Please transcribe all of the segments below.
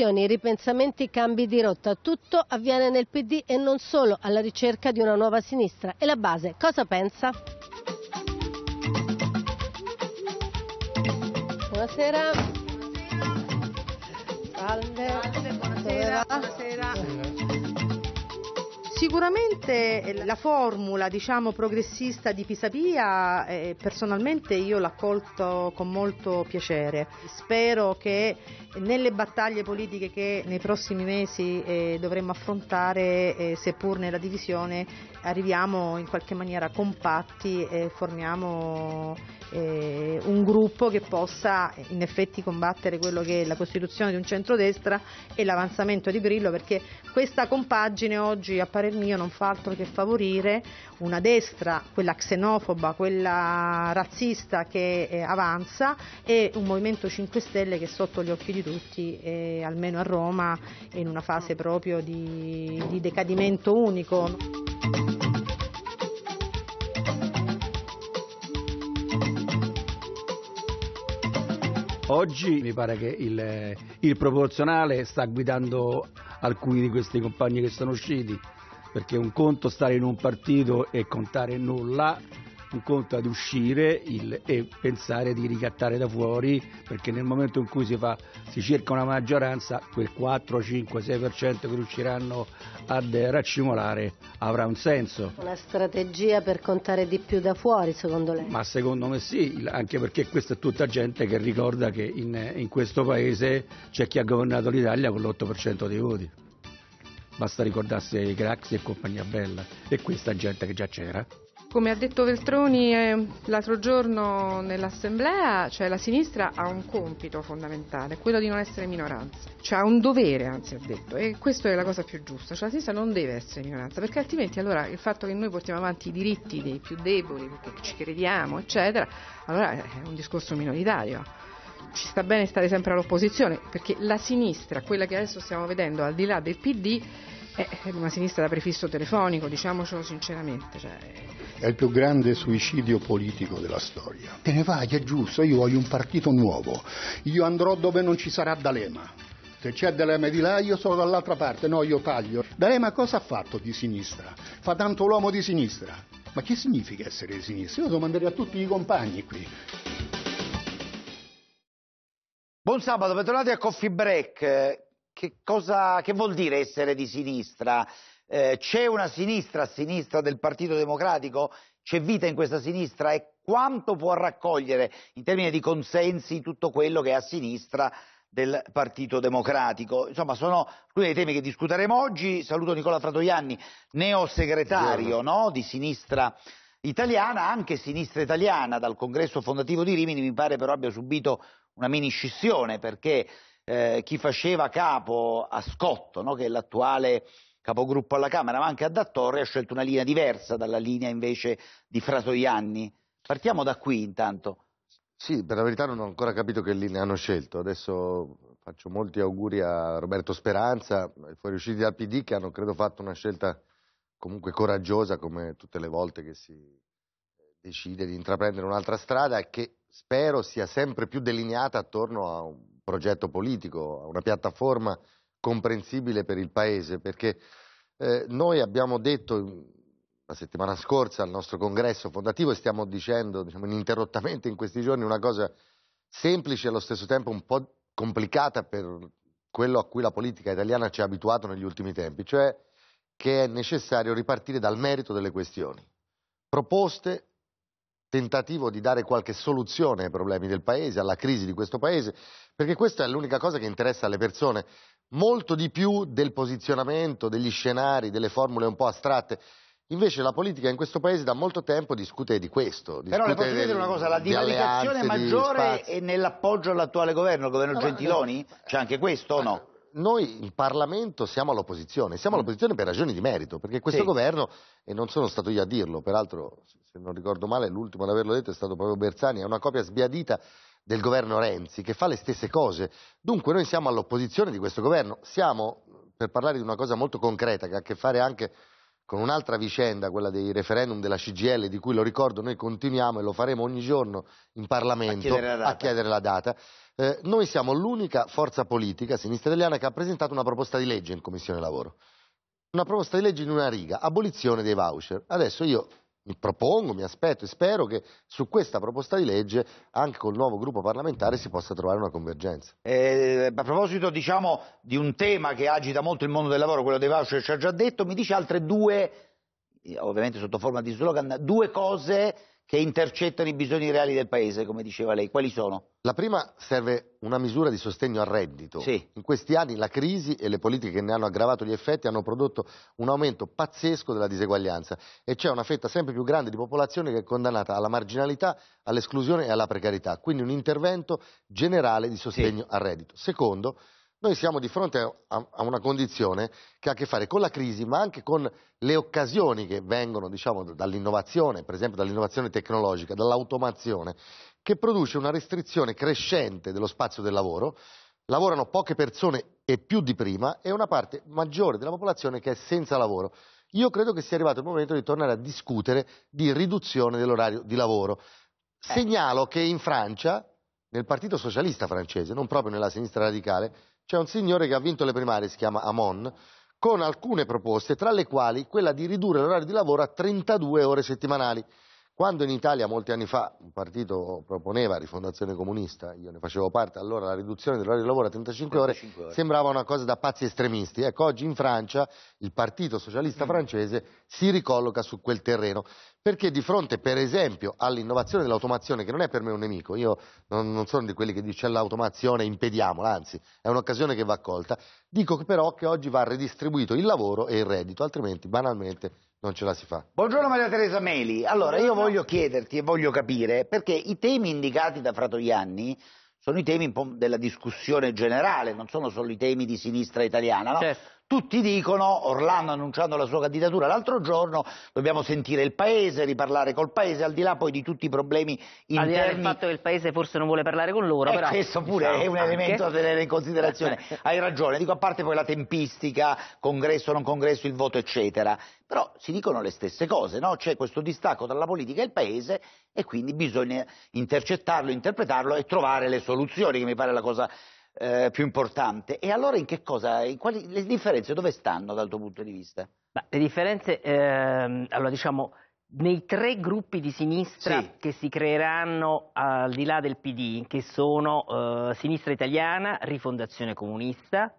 Discussioni, ripensamenti, cambi di rotta, tutto avviene nel PD e non solo, alla ricerca di una nuova sinistra. E la base cosa pensa? Buonasera. Salve. Salve, buonasera. buonasera. buonasera. Sicuramente eh, la formula diciamo, progressista di Pisapia eh, personalmente io l'ho accolto con molto piacere. Spero che nelle battaglie politiche che nei prossimi mesi eh, dovremo affrontare, eh, seppur nella divisione, arriviamo in qualche maniera compatti e formiamo eh, un gruppo che possa in effetti combattere quello che è la costituzione di un centrodestra e l'avanzamento di Grillo perché questa compagine oggi appare parer mio non fa altro che favorire una destra, quella xenofoba, quella razzista che eh, avanza e un Movimento 5 Stelle che è sotto gli occhi di tutti, eh, almeno a Roma, è in una fase proprio di, di decadimento unico. Oggi mi pare che il, il proporzionale sta guidando alcuni di questi compagni che sono usciti perché un conto stare in un partito e contare nulla, un conto ad uscire il, e pensare di ricattare da fuori, perché nel momento in cui si, fa, si cerca una maggioranza, quel 4, 5, 6% che riusciranno ad raccimolare avrà un senso. Una strategia per contare di più da fuori, secondo lei? Ma secondo me sì, anche perché questa è tutta gente che ricorda che in, in questo paese c'è chi ha governato l'Italia con l'8% dei voti basta ricordarsi Graxi e compagnia bella e questa gente che già c'era. Come ha detto Veltroni eh, l'altro giorno nell'assemblea, cioè la sinistra ha un compito fondamentale, quello di non essere minoranza, cioè ha un dovere anzi ha detto e questa è la cosa più giusta, cioè la sinistra non deve essere minoranza perché altrimenti allora il fatto che noi portiamo avanti i diritti dei più deboli perché ci crediamo eccetera, allora è un discorso minoritario ci sta bene stare sempre all'opposizione, perché la sinistra, quella che adesso stiamo vedendo al di là del PD, è una sinistra da prefisso telefonico, diciamocelo sinceramente. Cioè... È il più grande suicidio politico della storia. Te ne vai, è giusto, io voglio un partito nuovo, io andrò dove non ci sarà D'Alema. Se c'è D'Alema di là, io sono dall'altra parte, no, io taglio. D'Alema cosa ha fatto di sinistra? Fa tanto l'uomo di sinistra. Ma che significa essere di sinistra? Io lo domanderei a tutti i compagni qui. Buon sabato, bentornati a Coffee Break. Eh, che, cosa, che vuol dire essere di sinistra? Eh, c'è una sinistra a sinistra del Partito Democratico? C'è vita in questa sinistra? E quanto può raccogliere in termini di consensi tutto quello che è a sinistra del Partito Democratico. Insomma, sono alcuni dei temi che discuteremo oggi. Saluto Nicola Fratoianni, neosegretario no, di sinistra italiana, anche sinistra italiana dal congresso fondativo di Rimini, mi pare però abbia subito una mini scissione perché eh, chi faceva capo a Scotto, no, che è l'attuale capogruppo alla Camera, ma anche a Dattore, ha scelto una linea diversa dalla linea invece di Fratoianni. Partiamo da qui intanto. Sì, per la verità non ho ancora capito che linea hanno scelto. Adesso faccio molti auguri a Roberto Speranza, ai fuoriusciti dal PD che hanno credo fatto una scelta comunque coraggiosa come tutte le volte che si decide di intraprendere un'altra strada e che spero sia sempre più delineata attorno a un progetto politico, a una piattaforma comprensibile per il Paese, perché eh, noi abbiamo detto la settimana scorsa al nostro congresso fondativo e stiamo dicendo diciamo, ininterrottamente in questi giorni una cosa semplice e allo stesso tempo un po' complicata per quello a cui la politica italiana ci ha abituato negli ultimi tempi, cioè che è necessario ripartire dal merito delle questioni. Proposte tentativo di dare qualche soluzione ai problemi del Paese, alla crisi di questo Paese, perché questa è l'unica cosa che interessa alle persone, molto di più del posizionamento, degli scenari, delle formule un po' astratte. Invece la politica in questo paese da molto tempo discute di questo. Discute Però le posso chiedere una cosa, la divaricazione maggiore è nell'appoggio all'attuale governo, il governo Gentiloni? C'è anche questo o no? noi, in Parlamento, siamo all'opposizione, siamo mm. all'opposizione per ragioni di merito, perché questo sì. governo, e non sono stato io a dirlo, peraltro se non ricordo male l'ultimo ad averlo detto è stato proprio Bersani, è una copia sbiadita del governo Renzi che fa le stesse cose. Dunque noi siamo all'opposizione di questo governo, siamo, per parlare di una cosa molto concreta che ha a che fare anche con un'altra vicenda, quella dei referendum della CGL, di cui lo ricordo noi continuiamo e lo faremo ogni giorno in Parlamento a chiedere la data. A chiedere la data eh, noi siamo l'unica forza politica, sinistra italiana, che ha presentato una proposta di legge in Commissione Lavoro. Una proposta di legge in una riga, abolizione dei voucher. Adesso io mi propongo, mi aspetto e spero che su questa proposta di legge anche col nuovo gruppo parlamentare si possa trovare una convergenza. Eh, a proposito diciamo, di un tema che agita molto il mondo del lavoro, quello dei voucher ci ha già detto, mi dice altre due, ovviamente sotto forma di slogan, due cose che intercettano i bisogni reali del Paese, come diceva lei. Quali sono? La prima serve una misura di sostegno al reddito. Sì. In questi anni la crisi e le politiche che ne hanno aggravato gli effetti hanno prodotto un aumento pazzesco della diseguaglianza e c'è una fetta sempre più grande di popolazione che è condannata alla marginalità, all'esclusione e alla precarietà. Quindi un intervento generale di sostegno sì. al reddito. Secondo, noi siamo di fronte a, a una condizione che ha a che fare con la crisi, ma anche con le occasioni che vengono diciamo, dall'innovazione, per esempio dall'innovazione tecnologica, dall'automazione, che produce una restrizione crescente dello spazio del lavoro, lavorano poche persone e più di prima e una parte maggiore della popolazione che è senza lavoro. Io credo che sia arrivato il momento di tornare a discutere di riduzione dell'orario di lavoro. Eh. Segnalo che in Francia, nel Partito Socialista francese, non proprio nella sinistra radicale, c'è un signore che ha vinto le primarie, si chiama Amon, con alcune proposte, tra le quali quella di ridurre l'orario di lavoro a 32 ore settimanali. Quando in Italia, molti anni fa, un partito proponeva, Rifondazione Comunista, io ne facevo parte, allora la riduzione dell'orario di lavoro a 35, 35 ore, ore, sembrava una cosa da pazzi estremisti. Ecco, oggi in Francia il Partito Socialista mm. francese si ricolloca su quel terreno. Perché di fronte, per esempio, all'innovazione dell'automazione, che non è per me un nemico, io non, non sono di quelli che dice l'automazione impediamola, anzi è un'occasione che va accolta, dico però che oggi va redistribuito il lavoro e il reddito, altrimenti banalmente non ce la si fa. Buongiorno Maria Teresa Meli, allora io voglio chiederti e voglio capire perché i temi indicati da Fratoianni sono i temi della discussione generale, non sono solo i temi di sinistra italiana, no? certo. Tutti dicono, Orlando annunciando la sua candidatura l'altro giorno, dobbiamo sentire il Paese, riparlare col Paese, al di là poi di tutti i problemi interni. Al di là del fatto che il Paese forse non vuole parlare con loro, eh, però... Questo pure diciamo, è un diciamo elemento da tenere in considerazione. Hai ragione, dico a parte poi la tempistica, congresso, non congresso, il voto, eccetera. Però si dicono le stesse cose, no? C'è questo distacco tra la politica e il Paese e quindi bisogna intercettarlo, interpretarlo e trovare le soluzioni, che mi pare la cosa eh, più importante. E allora in che cosa, in quali, le differenze dove stanno dal tuo punto di vista? Ma le differenze, ehm, allora diciamo, nei tre gruppi di sinistra sì. che si creeranno al di là del PD, che sono eh, Sinistra Italiana, Rifondazione Comunista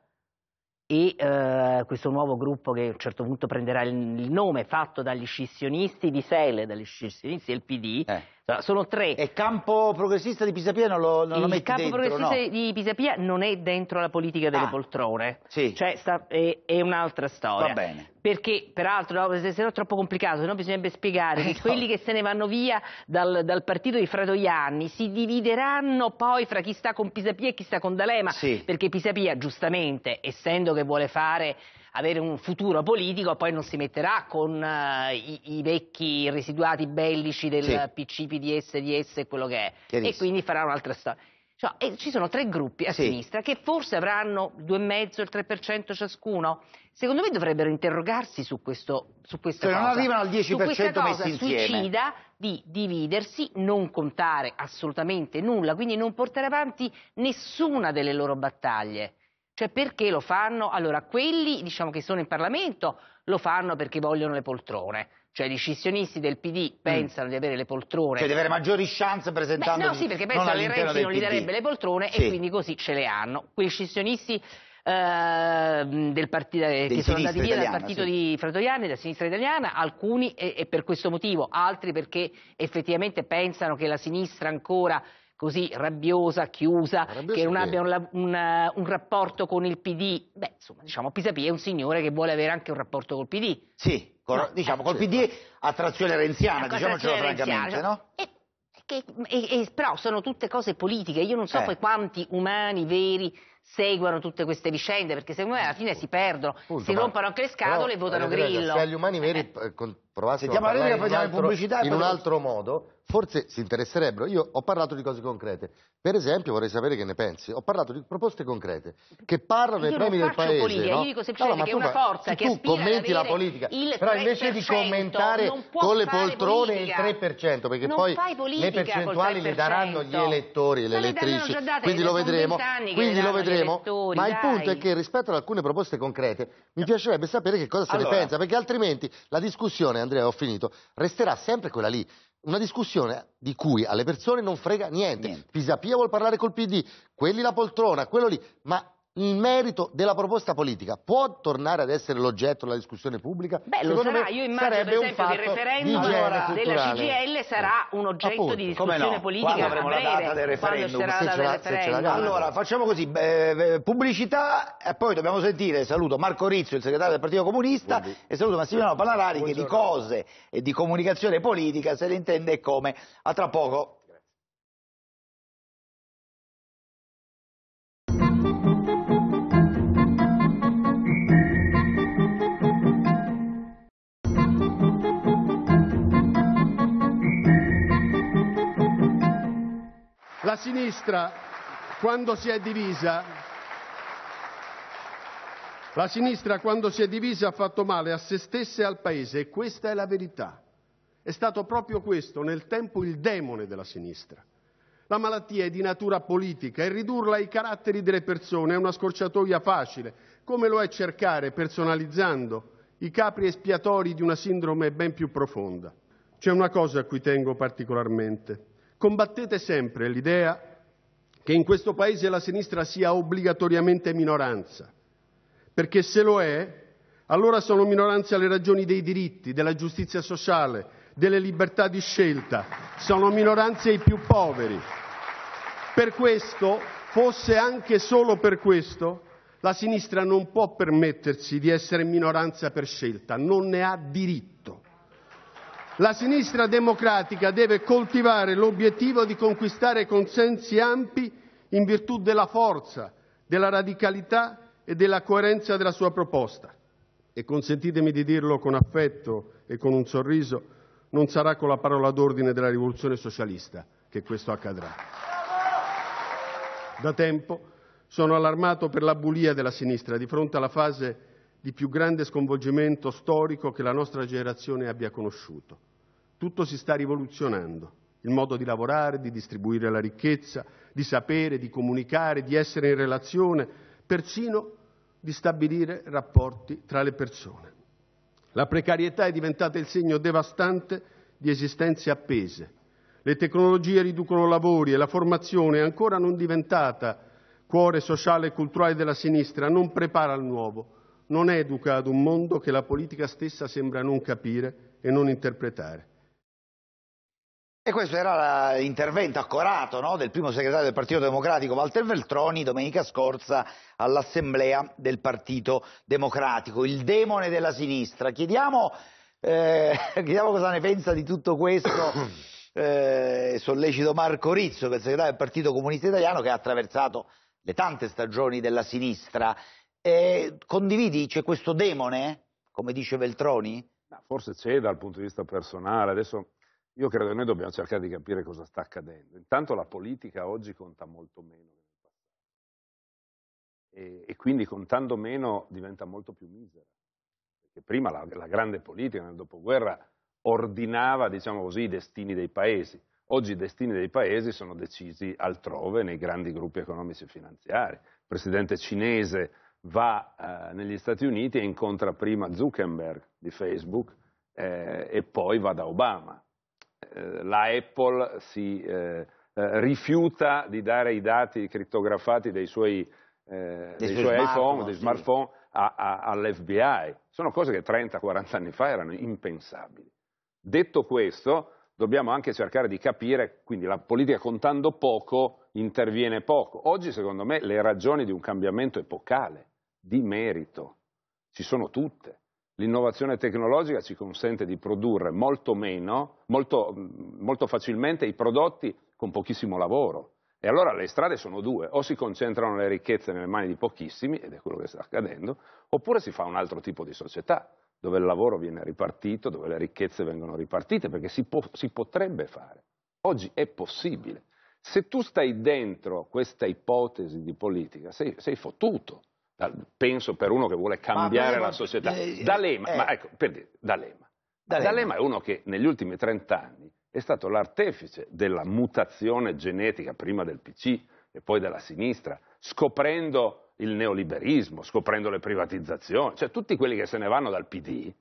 e eh, questo nuovo gruppo che a un certo punto prenderà il, il nome fatto dagli scissionisti di Selle, dagli scissionisti del PD, eh No, cioè, sono tre. E campo progressista di Pisapia non lo, non lo metti dentro? Il campo progressista no. di Pisapia non è dentro la politica delle ah, poltrone. Sì. Cioè sta, è, è un'altra storia. Va bene perché peraltro no, se no è troppo complicato, se no bisognerebbe spiegare che quelli che se ne vanno via dal, dal partito di Fratoianni si divideranno poi fra chi sta con Pisapia e chi sta con D'Alema, sì. perché Pisapia giustamente, essendo che vuole fare avere un futuro politico, poi non si metterà con uh, i, i, vecchi residuati bellici del sì. PC, PDS, DS e quello che è. E quindi farà un'altra storia. Cioè, ci sono tre gruppi a sì. sinistra che forse avranno il 2,5 e il 3% ciascuno. Secondo me dovrebbero interrogarsi su, questo, su questa cioè cosa. non arrivano al 10% su questa cosa suicida di dividersi, non contare assolutamente nulla, quindi non portare avanti nessuna delle loro battaglie. Cioè perché lo fanno? Allora, quelli diciamo, che sono in Parlamento lo fanno perché vogliono le poltrone. Cioè gli scissionisti del PD mm. pensano mm. di avere le poltrone. Cioè di avere maggiori chance presentando. No, sì, perché pensano che Renzi non gli darebbe le poltrone sì. e quindi così ce le hanno. Quei scissionisti ehm, del partito, eh, che sono andati via italiana, dal partito sì. di Fratoiani, da sinistra italiana, alcuni e, e, per questo motivo, altri perché effettivamente pensano che la sinistra ancora così rabbiosa, chiusa, rabbiosa che non abbia un, un, un, rapporto con il PD. Beh, insomma, diciamo, Pisapia è un signore che vuole avere anche un rapporto col PD. Sì, col, no, diciamo, eh, col PD a trazione renziana, diciamocelo francamente, cioè, no? Eh, che, e, e, però sono tutte cose politiche, io non so eh. poi quanti umani veri seguono tutte queste vicende, perché secondo me alla fine si perdono, Punto, si rompono anche le scatole e votano Grillo. Se gli umani veri eh. eh con provassimo Se chiama Lega facciamo altro, pubblicità in un altro modo, forse si interesserebbero. Io ho parlato di cose concrete. Per esempio, vorrei sapere che ne pensi. Ho parlato di proposte concrete che parlano dei problemi del paese. Politica, no? Io dico semplicemente allora, che tu, una forza che tu commenti la politica, però invece di commentare con le poltrone politica. il 3%, perché non poi le percentuali le daranno gli elettori e le elettrici. Quindi lo vedremo. Quindi lo vedremo. Elettori, Ma dai. il punto è che rispetto ad alcune proposte concrete mi piacerebbe sapere che cosa se allora. ne pensa, perché altrimenti la discussione Andrea, ho finito, resterà sempre quella lì. Una discussione di cui alle persone non frega niente. niente. Pisapia vuol parlare col PD, quelli la poltrona, quello lì, ma il merito della proposta politica può tornare ad essere l'oggetto della discussione pubblica? Beh, lo sarà, io immagino per esempio che il referendum della CGL sarà un oggetto Appunto, di discussione no? politica quando avremo breve, la data del referendum. Se ce la, se ce la allora, facciamo così, beh, eh, pubblicità e poi dobbiamo sentire, saluto Marco Rizzo, il segretario del Partito Comunista Buongiorno. e saluto Massimiliano Panarari che di cose e di comunicazione politica se ne intende come. A tra poco. La sinistra, quando si è divisa, la sinistra quando si è divisa ha fatto male a se stessa e al Paese e questa è la verità. È stato proprio questo nel tempo il demone della sinistra. La malattia è di natura politica e ridurla ai caratteri delle persone è una scorciatoia facile, come lo è cercare, personalizzando, i capri espiatori di una sindrome ben più profonda. C'è una cosa a cui tengo particolarmente. Combattete sempre l'idea che in questo Paese la sinistra sia obbligatoriamente minoranza, perché se lo è, allora sono minoranze le ragioni dei diritti, della giustizia sociale, delle libertà di scelta, sono minoranze i più poveri. Per questo, fosse anche solo per questo, la sinistra non può permettersi di essere minoranza per scelta, non ne ha diritto. La sinistra democratica deve coltivare l'obiettivo di conquistare consensi ampi in virtù della forza, della radicalità e della coerenza della sua proposta. E consentitemi di dirlo con affetto e con un sorriso, non sarà con la parola d'ordine della rivoluzione socialista che questo accadrà. Da tempo sono allarmato per la bulia della sinistra di fronte alla fase di più grande sconvolgimento storico che la nostra generazione abbia conosciuto. Tutto si sta rivoluzionando, il modo di lavorare, di distribuire la ricchezza, di sapere, di comunicare, di essere in relazione, persino di stabilire rapporti tra le persone. La precarietà è diventata il segno devastante di esistenze appese. Le tecnologie riducono lavori e la formazione, ancora non diventata cuore sociale e culturale della sinistra, non prepara al nuovo, non educa ad un mondo che la politica stessa sembra non capire e non interpretare. E questo era l'intervento accorato no, del primo segretario del Partito Democratico Walter Veltroni domenica scorsa all'Assemblea del Partito Democratico, il demone della sinistra. Chiediamo, eh, chiediamo cosa ne pensa di tutto questo eh, sollecito Marco Rizzo, che è il segretario del Partito Comunista Italiano, che ha attraversato le tante stagioni della sinistra. Eh, condividi, c'è questo demone, come dice Veltroni? forse c'è dal punto di vista personale. Adesso io credo che noi dobbiamo cercare di capire cosa sta accadendo. Intanto la politica oggi conta molto meno del passato e, e quindi contando meno diventa molto più misera. Perché prima la, la grande politica nel dopoguerra ordinava, diciamo così, i destini dei paesi. Oggi i destini dei paesi sono decisi altrove, nei grandi gruppi economici e finanziari. Il presidente cinese va eh, negli Stati Uniti e incontra prima Zuckerberg di Facebook eh, e poi va da Obama. Eh, la Apple si eh, eh, rifiuta di dare i dati crittografati dei suoi, dei dei suoi iPhone, dei smartphone all'FBI. Sono cose che 30-40 anni fa erano impensabili. Detto questo, dobbiamo anche cercare di capire, quindi la politica contando poco interviene poco. Oggi, secondo me, le ragioni di un cambiamento epocale, di merito, ci sono tutte. L'innovazione tecnologica ci consente di produrre molto meno, molto, molto facilmente i prodotti con pochissimo lavoro. E allora le strade sono due, o si concentrano le ricchezze nelle mani di pochissimi, ed è quello che sta accadendo, oppure si fa un altro tipo di società, dove il lavoro viene ripartito, dove le ricchezze vengono ripartite, perché si, po- si potrebbe fare. Oggi è possibile. Se tu stai dentro questa ipotesi di politica, sei, sei fottuto, penso per uno che vuole cambiare ma, la società. Eh, eh, D'Alema, eh, ma ecco, per dire, D'Alema. D'Alema. D'Alema è uno che negli ultimi 30 anni è stato l'artefice della mutazione genetica, prima del PC e poi della sinistra, scoprendo il neoliberismo, scoprendo le privatizzazioni, cioè tutti quelli che se ne vanno dal PD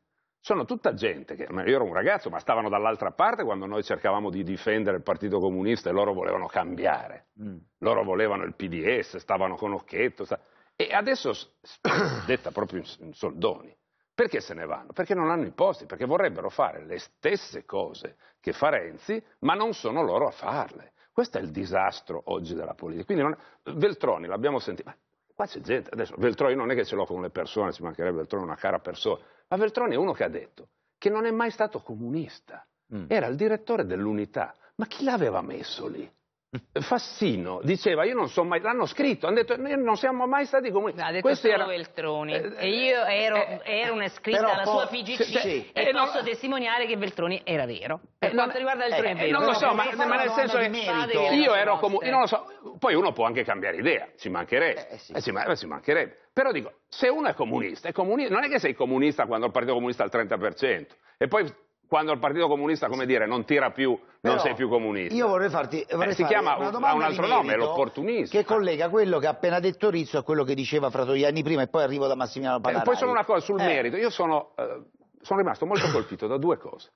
sono tutta gente che, io ero un ragazzo, ma stavano dall'altra parte quando noi cercavamo di difendere il Partito Comunista e loro volevano cambiare, mm. loro volevano il PDS, stavano con Occhetto, stavano e adesso, detta proprio in soldoni, perché se ne vanno? Perché non hanno i posti, perché vorrebbero fare le stesse cose che fa Renzi, ma non sono loro a farle. Questo è il disastro oggi della politica. Quindi non... Veltroni, l'abbiamo sentito, ma qua c'è gente, adesso Veltroni non è che ce l'ho con le persone, ci mancherebbe Veltroni una cara persona, ma Veltroni è uno che ha detto che non è mai stato comunista, mm. era il direttore dell'unità, ma chi l'aveva messo lì? Fassino diceva io non sono mai l'hanno scritto hanno detto noi non siamo mai stati comunisti ha detto Questo era Veltroni eh, e io eh, ero, eh, ero un'iscritta eh, alla sua PGC sì, sì. e eh, posso non... Eh, testimoniare che Veltroni era vero per quanto riguarda Veltroni è vero non lo so ma, ma nel senso che io ero comunista non lo so poi uno può anche cambiare idea ci mancherebbe sì. ci, ma ci mancherebbe però dico se uno è comunista, è comunista non è che sei comunista quando il partito comunista ha il 30% e poi quando il Partito Comunista, come dire, non tira più, Però non sei più comunista. Io vorrei farti eh, vorrei eh, si chiama una domanda un altro nome, l'opportunismo. Che collega quello che ha appena detto Rizzo a quello che diceva Fratoianni prima e poi arrivo da Massimiliano Palarai. Eh, poi solo una cosa sul eh. merito, io sono, eh, sono rimasto molto colpito da due cose.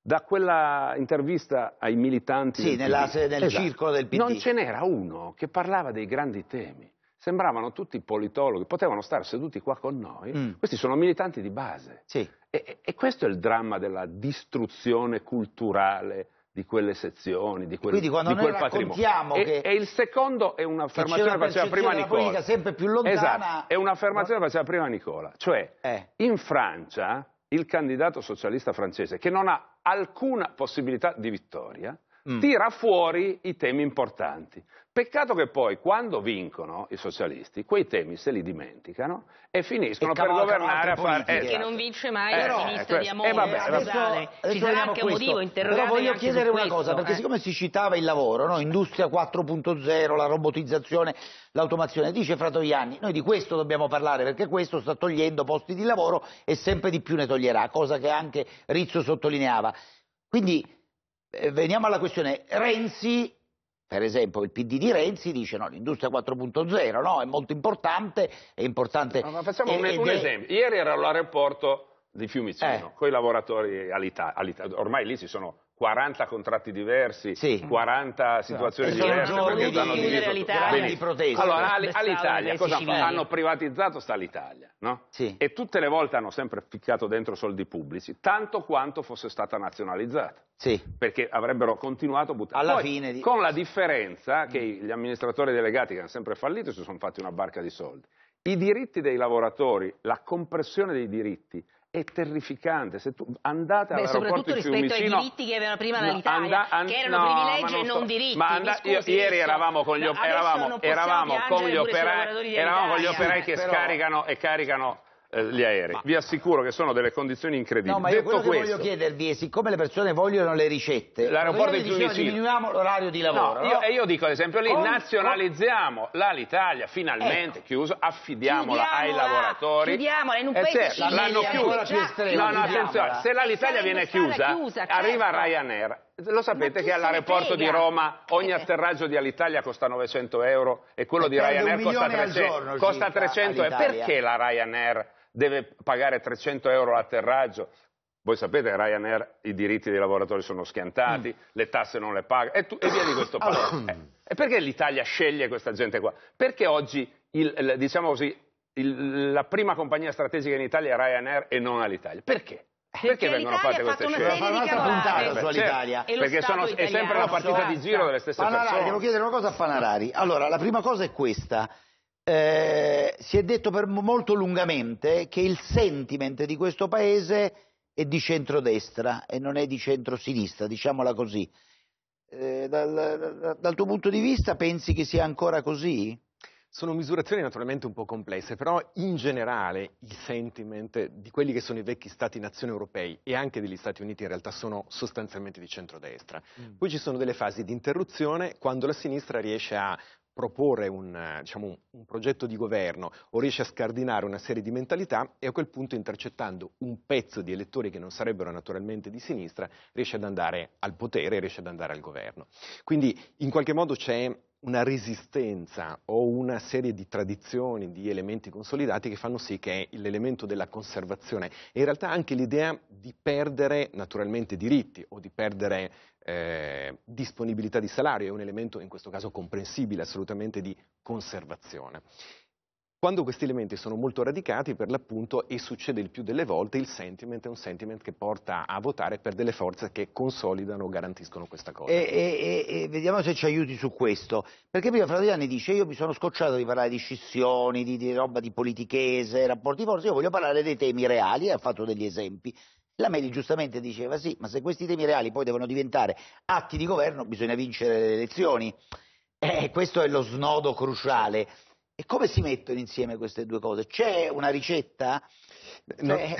Da quella intervista ai militanti. Sì, nella, nel esatto. circolo del PD. Non ce n'era uno che parlava dei grandi temi sembravano tutti politologhi, potevano stare seduti qua con noi, mm. questi sono militanti di base. Sì. E, e, questo è il dramma della distruzione culturale di quelle sezioni, di quel, Quindi quando di quel patrimonio. E, e, il secondo è un'affermazione che, che faceva prima Nicola. Sempre più lontana. Esatto, è un'affermazione che faceva prima Nicola. Cioè, eh. in Francia, il candidato socialista francese, che non ha alcuna possibilità di vittoria, mm. tira fuori i temi importanti. Peccato che poi, quando vincono i socialisti, quei temi se li dimenticano e finiscono e per governare a fare... Eh, esatto. Che non vince mai eh, la sinistra eh, di amore. Eh, vabbè, adesso, adesso Ci sarà anche questo. un motivo interrogare Però voglio chiedere una questo, cosa, perché eh. siccome si citava il lavoro, no? Industria 4.0, la robotizzazione, l'automazione, dice Fratoianni, noi di questo dobbiamo parlare, perché questo sta togliendo posti di lavoro e sempre di più ne toglierà, cosa che anche Rizzo sottolineava. Quindi eh, veniamo alla questione. Renzi, per esempio, il PD di Renzi dice no, l'industria 4.0 no, è molto importante, è importante... No, facciamo un, un esempio. Ieri era all'aeroporto di Fiumicino, eh. con i lavoratori all'Italia. Ormai lì si sono 40 contratti diversi, sì. 40 situazioni esatto. diverse. Perché danno di, eh. di, all'Italia. di protesta. Allora, all'Italia cosa civili. fa? Hanno privatizzato sta l'Italia, no? Sì. E tutte le volte hanno sempre ficcato dentro soldi pubblici, tanto quanto fosse stata nazionalizzata. Sì. Perché avrebbero continuato a buttare. Alla Poi, fine di... Con la differenza che gli amministratori delegati che hanno sempre fallito si sono fatti una barca di soldi. I diritti dei lavoratori, la compressione dei diritti, è terrificante. Se tu andate Beh, soprattutto rispetto Fiumicino, ai diritti che aveva prima dall'Italia, and- che erano no, privilegi non e non so, diritti. Ma and- scusi, io, ieri eravamo con gli, no, op- eravamo, eravamo con gli operai, eravamo con gli operai che Però... scaricano e caricano eh, gli aerei. Ma... Vi assicuro che sono delle condizioni incredibili. No, ma io Detto quello questo... che voglio chiedervi è, siccome le persone vogliono le ricette, l'aeroporto è più vicino. diminuiamo l'orario di lavoro. No, no? Io, e io dico, ad esempio, lì con... nazionalizziamo con... l'Alitalia, finalmente ecco. chiuso, affidiamola ai lavoratori. Chiudiamola, in un eh, paese eh, certo, l'hanno chiusa. No, no, attenzione, se l'Alitalia viene chiusa, chiusa certo. arriva Ryanair lo sapete che all'aeroporto di Roma ogni eh. atterraggio di Alitalia costa 900 euro e quello e di Ryanair costa 300, costa 300 euro. Perché la Ryanair deve pagare 300 euro l'atterraggio. Voi sapete che Ryanair i diritti dei lavoratori sono schiantati, mm. le tasse non le paga, e, tu, e via di questo paese. Mm. eh, e perché l'Italia sceglie questa gente qua? Perché oggi, il, diciamo così, il, la prima compagnia strategica in Italia è Ryanair e non all'Italia? Perché? Perché, perché vengono fatte queste scelte? Perché una puntata sull'Italia. Certo, perché sono, è sempre la partita di giro delle stesse Fanarari, persone. Devo chiedere una cosa a Fanarari. Allora, la prima cosa è questa eh, si è detto per molto lungamente che il sentiment di questo paese è di centrodestra e non è di centrosinistra, diciamola così. Eh, dal, dal, tuo punto di vista pensi che sia ancora così? Sono misurazioni naturalmente un po' complesse, però in generale i sentiment di quelli che sono i vecchi stati nazioni europei e anche degli Stati Uniti in realtà sono sostanzialmente di centrodestra. Mm. Poi ci sono delle fasi di interruzione quando la sinistra riesce a proporre un, eh, diciamo, un, progetto di governo o riesce a scardinare una serie di mentalità e a quel punto intercettando un pezzo di elettori che non sarebbero naturalmente di sinistra riesce ad andare al potere, riesce ad andare al governo. Quindi in qualche modo c'è una resistenza o una serie di tradizioni, di elementi consolidati che fanno sì che l'elemento della conservazione e in realtà anche l'idea di perdere naturalmente diritti o di perdere eh, disponibilità di salario è un elemento in questo caso comprensibile assolutamente di conservazione. Quando questi elementi sono molto radicati, per l'appunto, e succede il più delle volte, il sentiment è un sentiment che porta a votare per delle forze che consolidano garantiscono questa cosa. E, e, e, vediamo se ci aiuti su questo, perché prima anni dice io mi sono scocciato di parlare di scissioni, di, di roba di politichese, rapporti forti, io voglio parlare dei temi reali e ha fatto degli esempi. La Meli giustamente diceva sì, ma se questi temi reali poi devono diventare atti di governo bisogna vincere le elezioni. Eh, questo è lo snodo cruciale. E come si mettono insieme queste due cose? C'è una ricetta? Cioè, eh, non, cioè,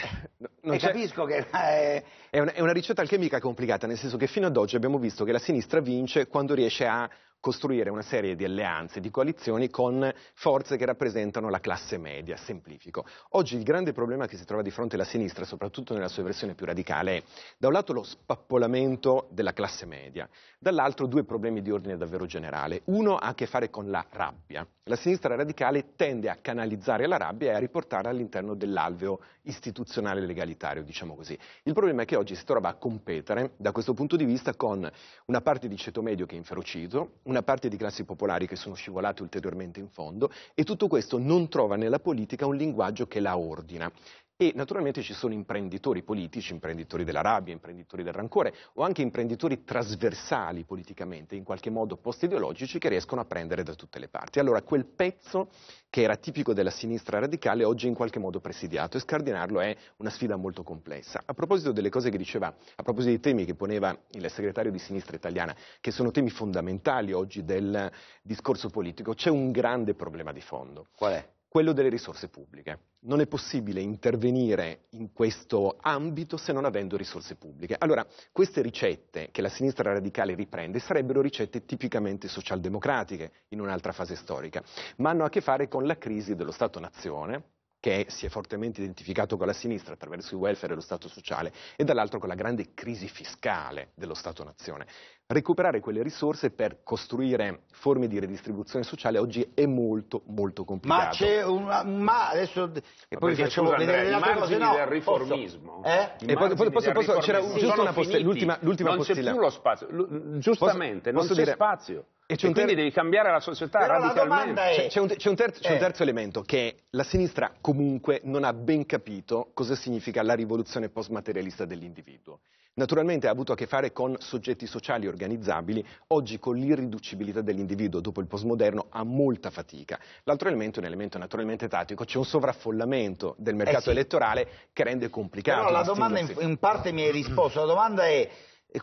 non capisco che... Eh... È, una, è, una, ricetta alchemica complicata, nel senso che fino ad oggi abbiamo visto che la sinistra vince quando riesce a costruire una serie di alleanze, di coalizioni con forze che rappresentano la classe media, semplifico. Oggi il grande problema che si trova di fronte alla sinistra, soprattutto nella sua versione più radicale, è da un lato lo spappolamento della classe media, dall'altro due problemi di ordine davvero generale. Uno ha a che fare con la rabbia. La sinistra radicale tende a canalizzare la rabbia e a riportarla all'interno dell'alveo istituzionale legalitario, diciamo così. Il problema è che oggi si trova a competere da questo punto di vista con una parte di ceto medio che è inferocito, una parte di classi popolari che sono scivolate ulteriormente in fondo e tutto questo non trova nella politica un linguaggio che la ordina. E naturalmente ci sono imprenditori politici, imprenditori della rabbia, imprenditori del rancore o anche imprenditori trasversali politicamente, in qualche modo post-ideologici, che riescono a prendere da tutte le parti. Allora quel pezzo che era tipico della sinistra radicale oggi è in qualche modo presidiato e scardinarlo è una sfida molto complessa. A proposito delle cose che diceva, a proposito dei temi che poneva il segretario di sinistra italiana, che sono temi fondamentali oggi del discorso politico, c'è un grande problema di fondo. Qual è? quello delle risorse pubbliche. Non è possibile intervenire in questo ambito se non avendo risorse pubbliche. Allora, queste ricette che la sinistra radicale riprende sarebbero ricette tipicamente socialdemocratiche in un'altra fase storica, ma hanno a che fare con la crisi dello Stato-nazione che si è fortemente identificato con la sinistra attraverso il welfare e lo Stato sociale e dall'altro con la grande crisi fiscale dello Stato-nazione. Recuperare quelle risorse per costruire forme di redistribuzione sociale oggi è molto molto complicato. Ma c'è un ma adesso e poi facciamo vedere le cose no, del riformismo. Eh? E poi, posso, posso, riformismo. c'era sì, giusto una poste, l'ultima, l'ultima non postilla. Non c'è più lo spazio. L- giustamente, posso, non posso c'è dire, spazio. E, e quindi devi cambiare la società Però radicalmente. La è... c'è, un, un terzo, un, eh. terzo, elemento che la sinistra comunque non ha ben capito cosa significa la rivoluzione postmaterialista dell'individuo. Naturalmente ha avuto a che fare con soggetti sociali organizzabili, oggi con l'irriducibilità dell'individuo dopo il postmoderno ha molta fatica. L'altro elemento è un elemento naturalmente tattico, c'è un sovraffollamento del mercato eh sì. elettorale che rende complicato. Però la domanda in, in parte mi hai risposto, la domanda è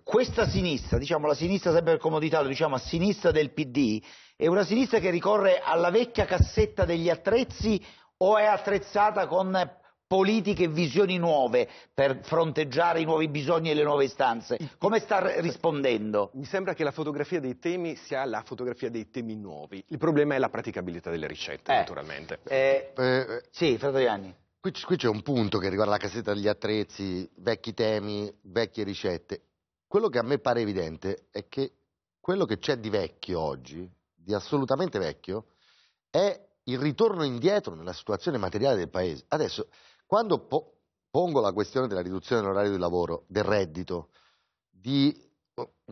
questa sinistra, diciamo la sinistra sempre per comodità, lo diciamo a sinistra del PD, è una sinistra che ricorre alla vecchia cassetta degli attrezzi o è attrezzata con politiche e visioni nuove per fronteggiare i nuovi bisogni e le nuove istanze? Come sta rispondendo? Mi sembra che la fotografia dei temi sia la fotografia dei temi nuovi. Il problema è la praticabilità delle ricette, eh, naturalmente. Eh, eh, eh sì, Anni. Qui, qui c'è un punto che riguarda la cassetta degli attrezzi, vecchi temi, vecchie ricette quello che a me pare evidente è che quello che c'è di vecchio oggi, di assolutamente vecchio, è il ritorno indietro nella situazione materiale del Paese. Adesso, quando po- pongo la questione della riduzione dell'orario di lavoro, del reddito, di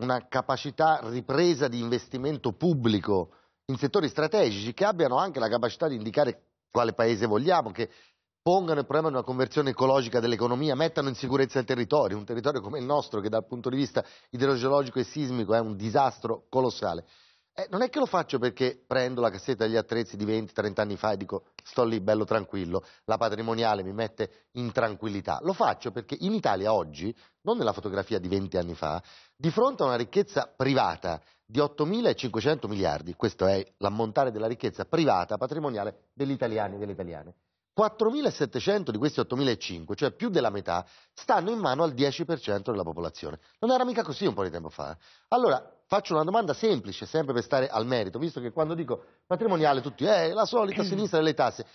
una capacità ripresa di investimento pubblico in settori strategici che abbiano anche la capacità di indicare quale paese vogliamo, che pongano il problema di una conversione ecologica dell'economia, mettano in sicurezza il territorio, un territorio come il nostro che dal punto di vista idrogeologico e sismico è un disastro colossale. Eh, non è che lo faccio perché prendo la cassetta degli attrezzi di 20-30 anni fa e dico sto lì bello tranquillo, la patrimoniale mi mette in tranquillità. Lo faccio perché in Italia oggi, non nella fotografia di 20 anni fa, di fronte a una ricchezza privata di 8.500 miliardi, questo è l'ammontare della ricchezza privata patrimoniale degli italiani e delle italiane, 4.700 di questi 8.500, cioè più della metà, stanno in mano al 10% della popolazione. Non era mica così un po' di tempo fa. Eh. Allora, faccio una domanda semplice, sempre per stare al merito, visto che quando dico patrimoniale tutti, eh, la solita sinistra delle tasse.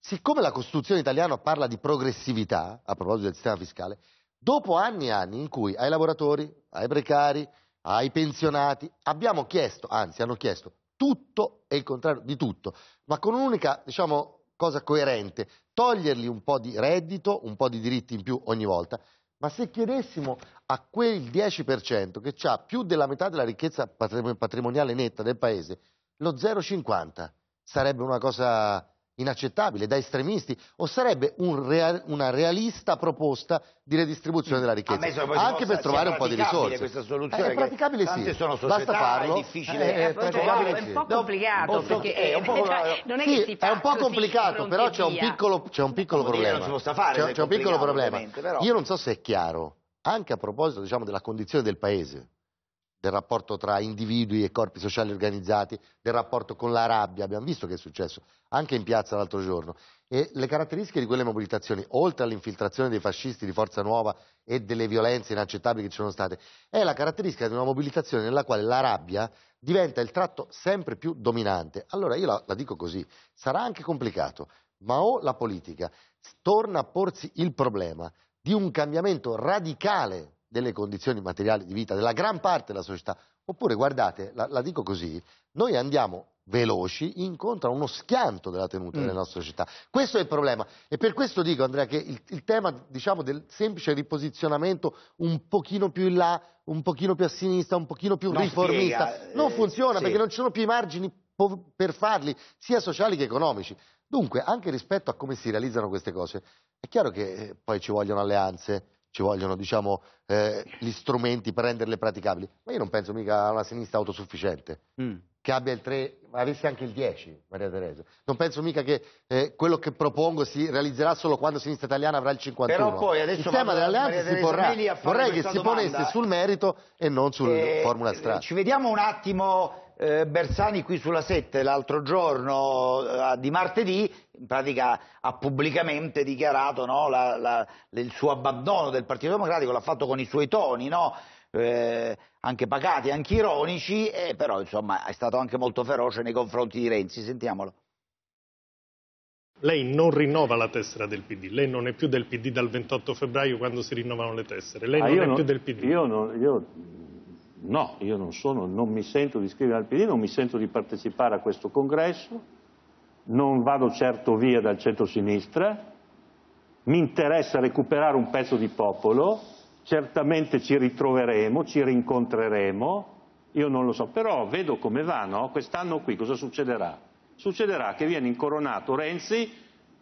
Siccome la Costituzione italiana parla di progressività, a proposito del sistema fiscale, dopo anni e anni in cui ai lavoratori, ai precari, ai pensionati, abbiamo chiesto, anzi hanno chiesto, tutto e il contrario di tutto, ma con un'unica, diciamo, cosa coerente, togliergli un po' di reddito, un po' di diritti in più ogni volta, ma se chiedessimo a quel 10% che ha più della metà della ricchezza patrimoniale netta del paese, lo 0,50 sarebbe una cosa inaccettabile, da estremisti, o sarebbe un real, una realista proposta di redistribuzione della ricchezza, anche per trovare un po' di risorse. questa eh, soluzione? È praticabile sì, sono società, basta farlo. È difficile, eh, è, è, è un po' complicato, no, perché è un po', cioè, non è che si è un po complicato, però c'è un piccolo, c'è un piccolo problema. Eh, c'è un piccolo problema. Io non so se è chiaro, anche a proposito diciamo, della condizione del Paese, del rapporto tra individui e corpi sociali organizzati, del rapporto con la rabbia, abbiamo visto che è successo anche in piazza l'altro giorno. E le caratteristiche di quelle mobilitazioni, oltre all'infiltrazione dei fascisti di Forza Nuova e delle violenze inaccettabili che ci sono state, è la caratteristica di una mobilitazione nella quale la rabbia diventa il tratto sempre più dominante. Allora io la, la dico così, sarà anche complicato, ma o la politica torna a porsi il problema di un cambiamento radicale delle condizioni materiali di vita della gran parte della società, oppure guardate, la, la dico così, noi andiamo veloci incontro a uno schianto della tenuta mm. delle nostre città. Questo è il problema e per questo dico Andrea che il, il tema diciamo, del semplice riposizionamento un pochino più in là, un pochino più a sinistra, un pochino più non riformista spiega, non eh, funziona sì. perché non ci sono più i margini per farli sia sociali che economici. Dunque anche rispetto a come si realizzano queste cose è chiaro che eh, poi ci vogliono alleanze, ci vogliono diciamo, eh, gli strumenti per renderle praticabili. Ma io non penso mica a una sinistra autosufficiente, mm. che abbia il 3, ma avesse anche il 10, Maria Teresa. Non penso mica che eh, quello che propongo si realizzerà solo quando sinistra italiana avrà il 51. Però poi adesso il tema dell'alleanza si porrà. Vorrei che si domanda. ponesse sul merito e non sulla eh, formula eh, strada. Ci vediamo un attimo eh, Bersani qui sulla 7 l'altro giorno eh, di martedì in pratica ha pubblicamente dichiarato no, la, la, il suo abbandono del Partito Democratico, l'ha fatto con i suoi toni, no? eh, anche pacati, anche ironici, eh, però insomma è stato anche molto feroce nei confronti di Renzi, sentiamolo. Lei non rinnova la tessera del PD, lei non è più del PD dal 28 febbraio quando si rinnovano le tessere, lei ah, non è non, più del PD. Io, non, io no, io non, sono, non mi sento di iscrivere al PD, non mi sento di partecipare a questo congresso, non vado certo via dal centro-sinistra, mi interessa recuperare un pezzo di popolo, certamente ci ritroveremo, ci rincontreremo, io non lo so, però vedo come va, no? Quest'anno qui cosa succederà? Succederà che viene incoronato Renzi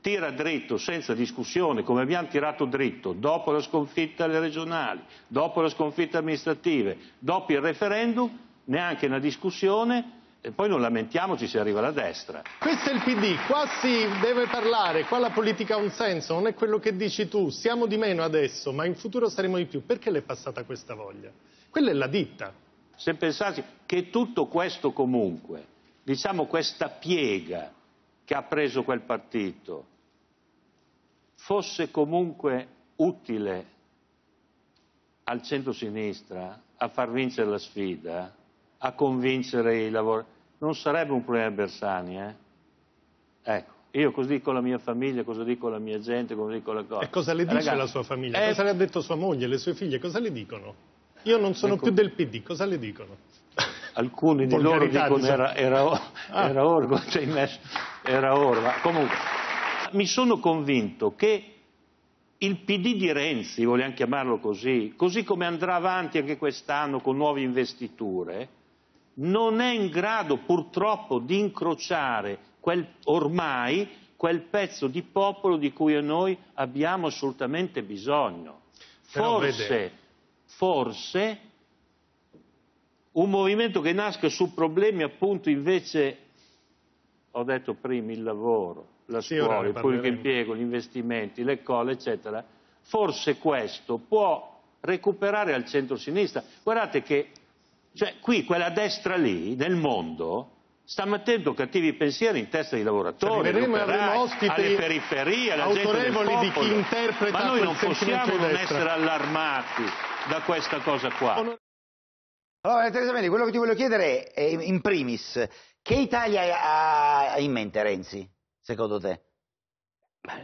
tira dritto senza discussione, come abbiamo tirato dritto dopo la sconfitta alle regionali, dopo la sconfitta amministrative, dopo il referendum, neanche una discussione e poi non lamentiamoci se arriva la destra. Questo è il PD, qua si deve parlare, qua la politica ha un senso, non è quello che dici tu, siamo di meno adesso, ma in futuro saremo di più. Perché le è passata questa voglia? Quella è la ditta. Se pensassi che tutto questo comunque, diciamo questa piega che ha preso quel partito, fosse comunque utile al centro-sinistra a far vincere la sfida, a convincere i lavoratori, non sarebbe un problema Bersani, eh? Ecco. Io cosa dico alla mia famiglia, cosa dico alla mia gente, cosa dico alle cose. E cosa le dice Ragazzi, la sua famiglia? Eh... Cosa le ha detto sua moglie, le sue figlie? Cosa le dicono? Io non sono ecco. più del PD, cosa le dicono? Alcuni di loro dicono diciamo. era, era, ah. era oro, cioè, era oro, ma comunque mi sono convinto che il PD di Renzi, vogliamo chiamarlo così, così come andrà avanti anche quest'anno con nuove investiture, non è in grado purtroppo di incrociare quel, ormai quel pezzo di popolo di cui noi abbiamo assolutamente bisogno. Forse, forse un movimento che nasca su problemi appunto invece, ho detto prima, il lavoro, la scuola, il pubblico impiego, gli investimenti, le colle, eccetera, forse questo può recuperare al centro-sinistra. Guardate che cioè, qui quella destra lì, nel mondo, sta mettendo cattivi pensieri in testa ai lavoratori, Arriveremo cioè, agli operai, alle periferie, alla gente di chi interpreta Ma noi non possiamo non essere allarmati da questa cosa qua. Allora, Teresa Melli, quello che ti voglio chiedere è, in primis, che Italia ha in mente Renzi? secondo te?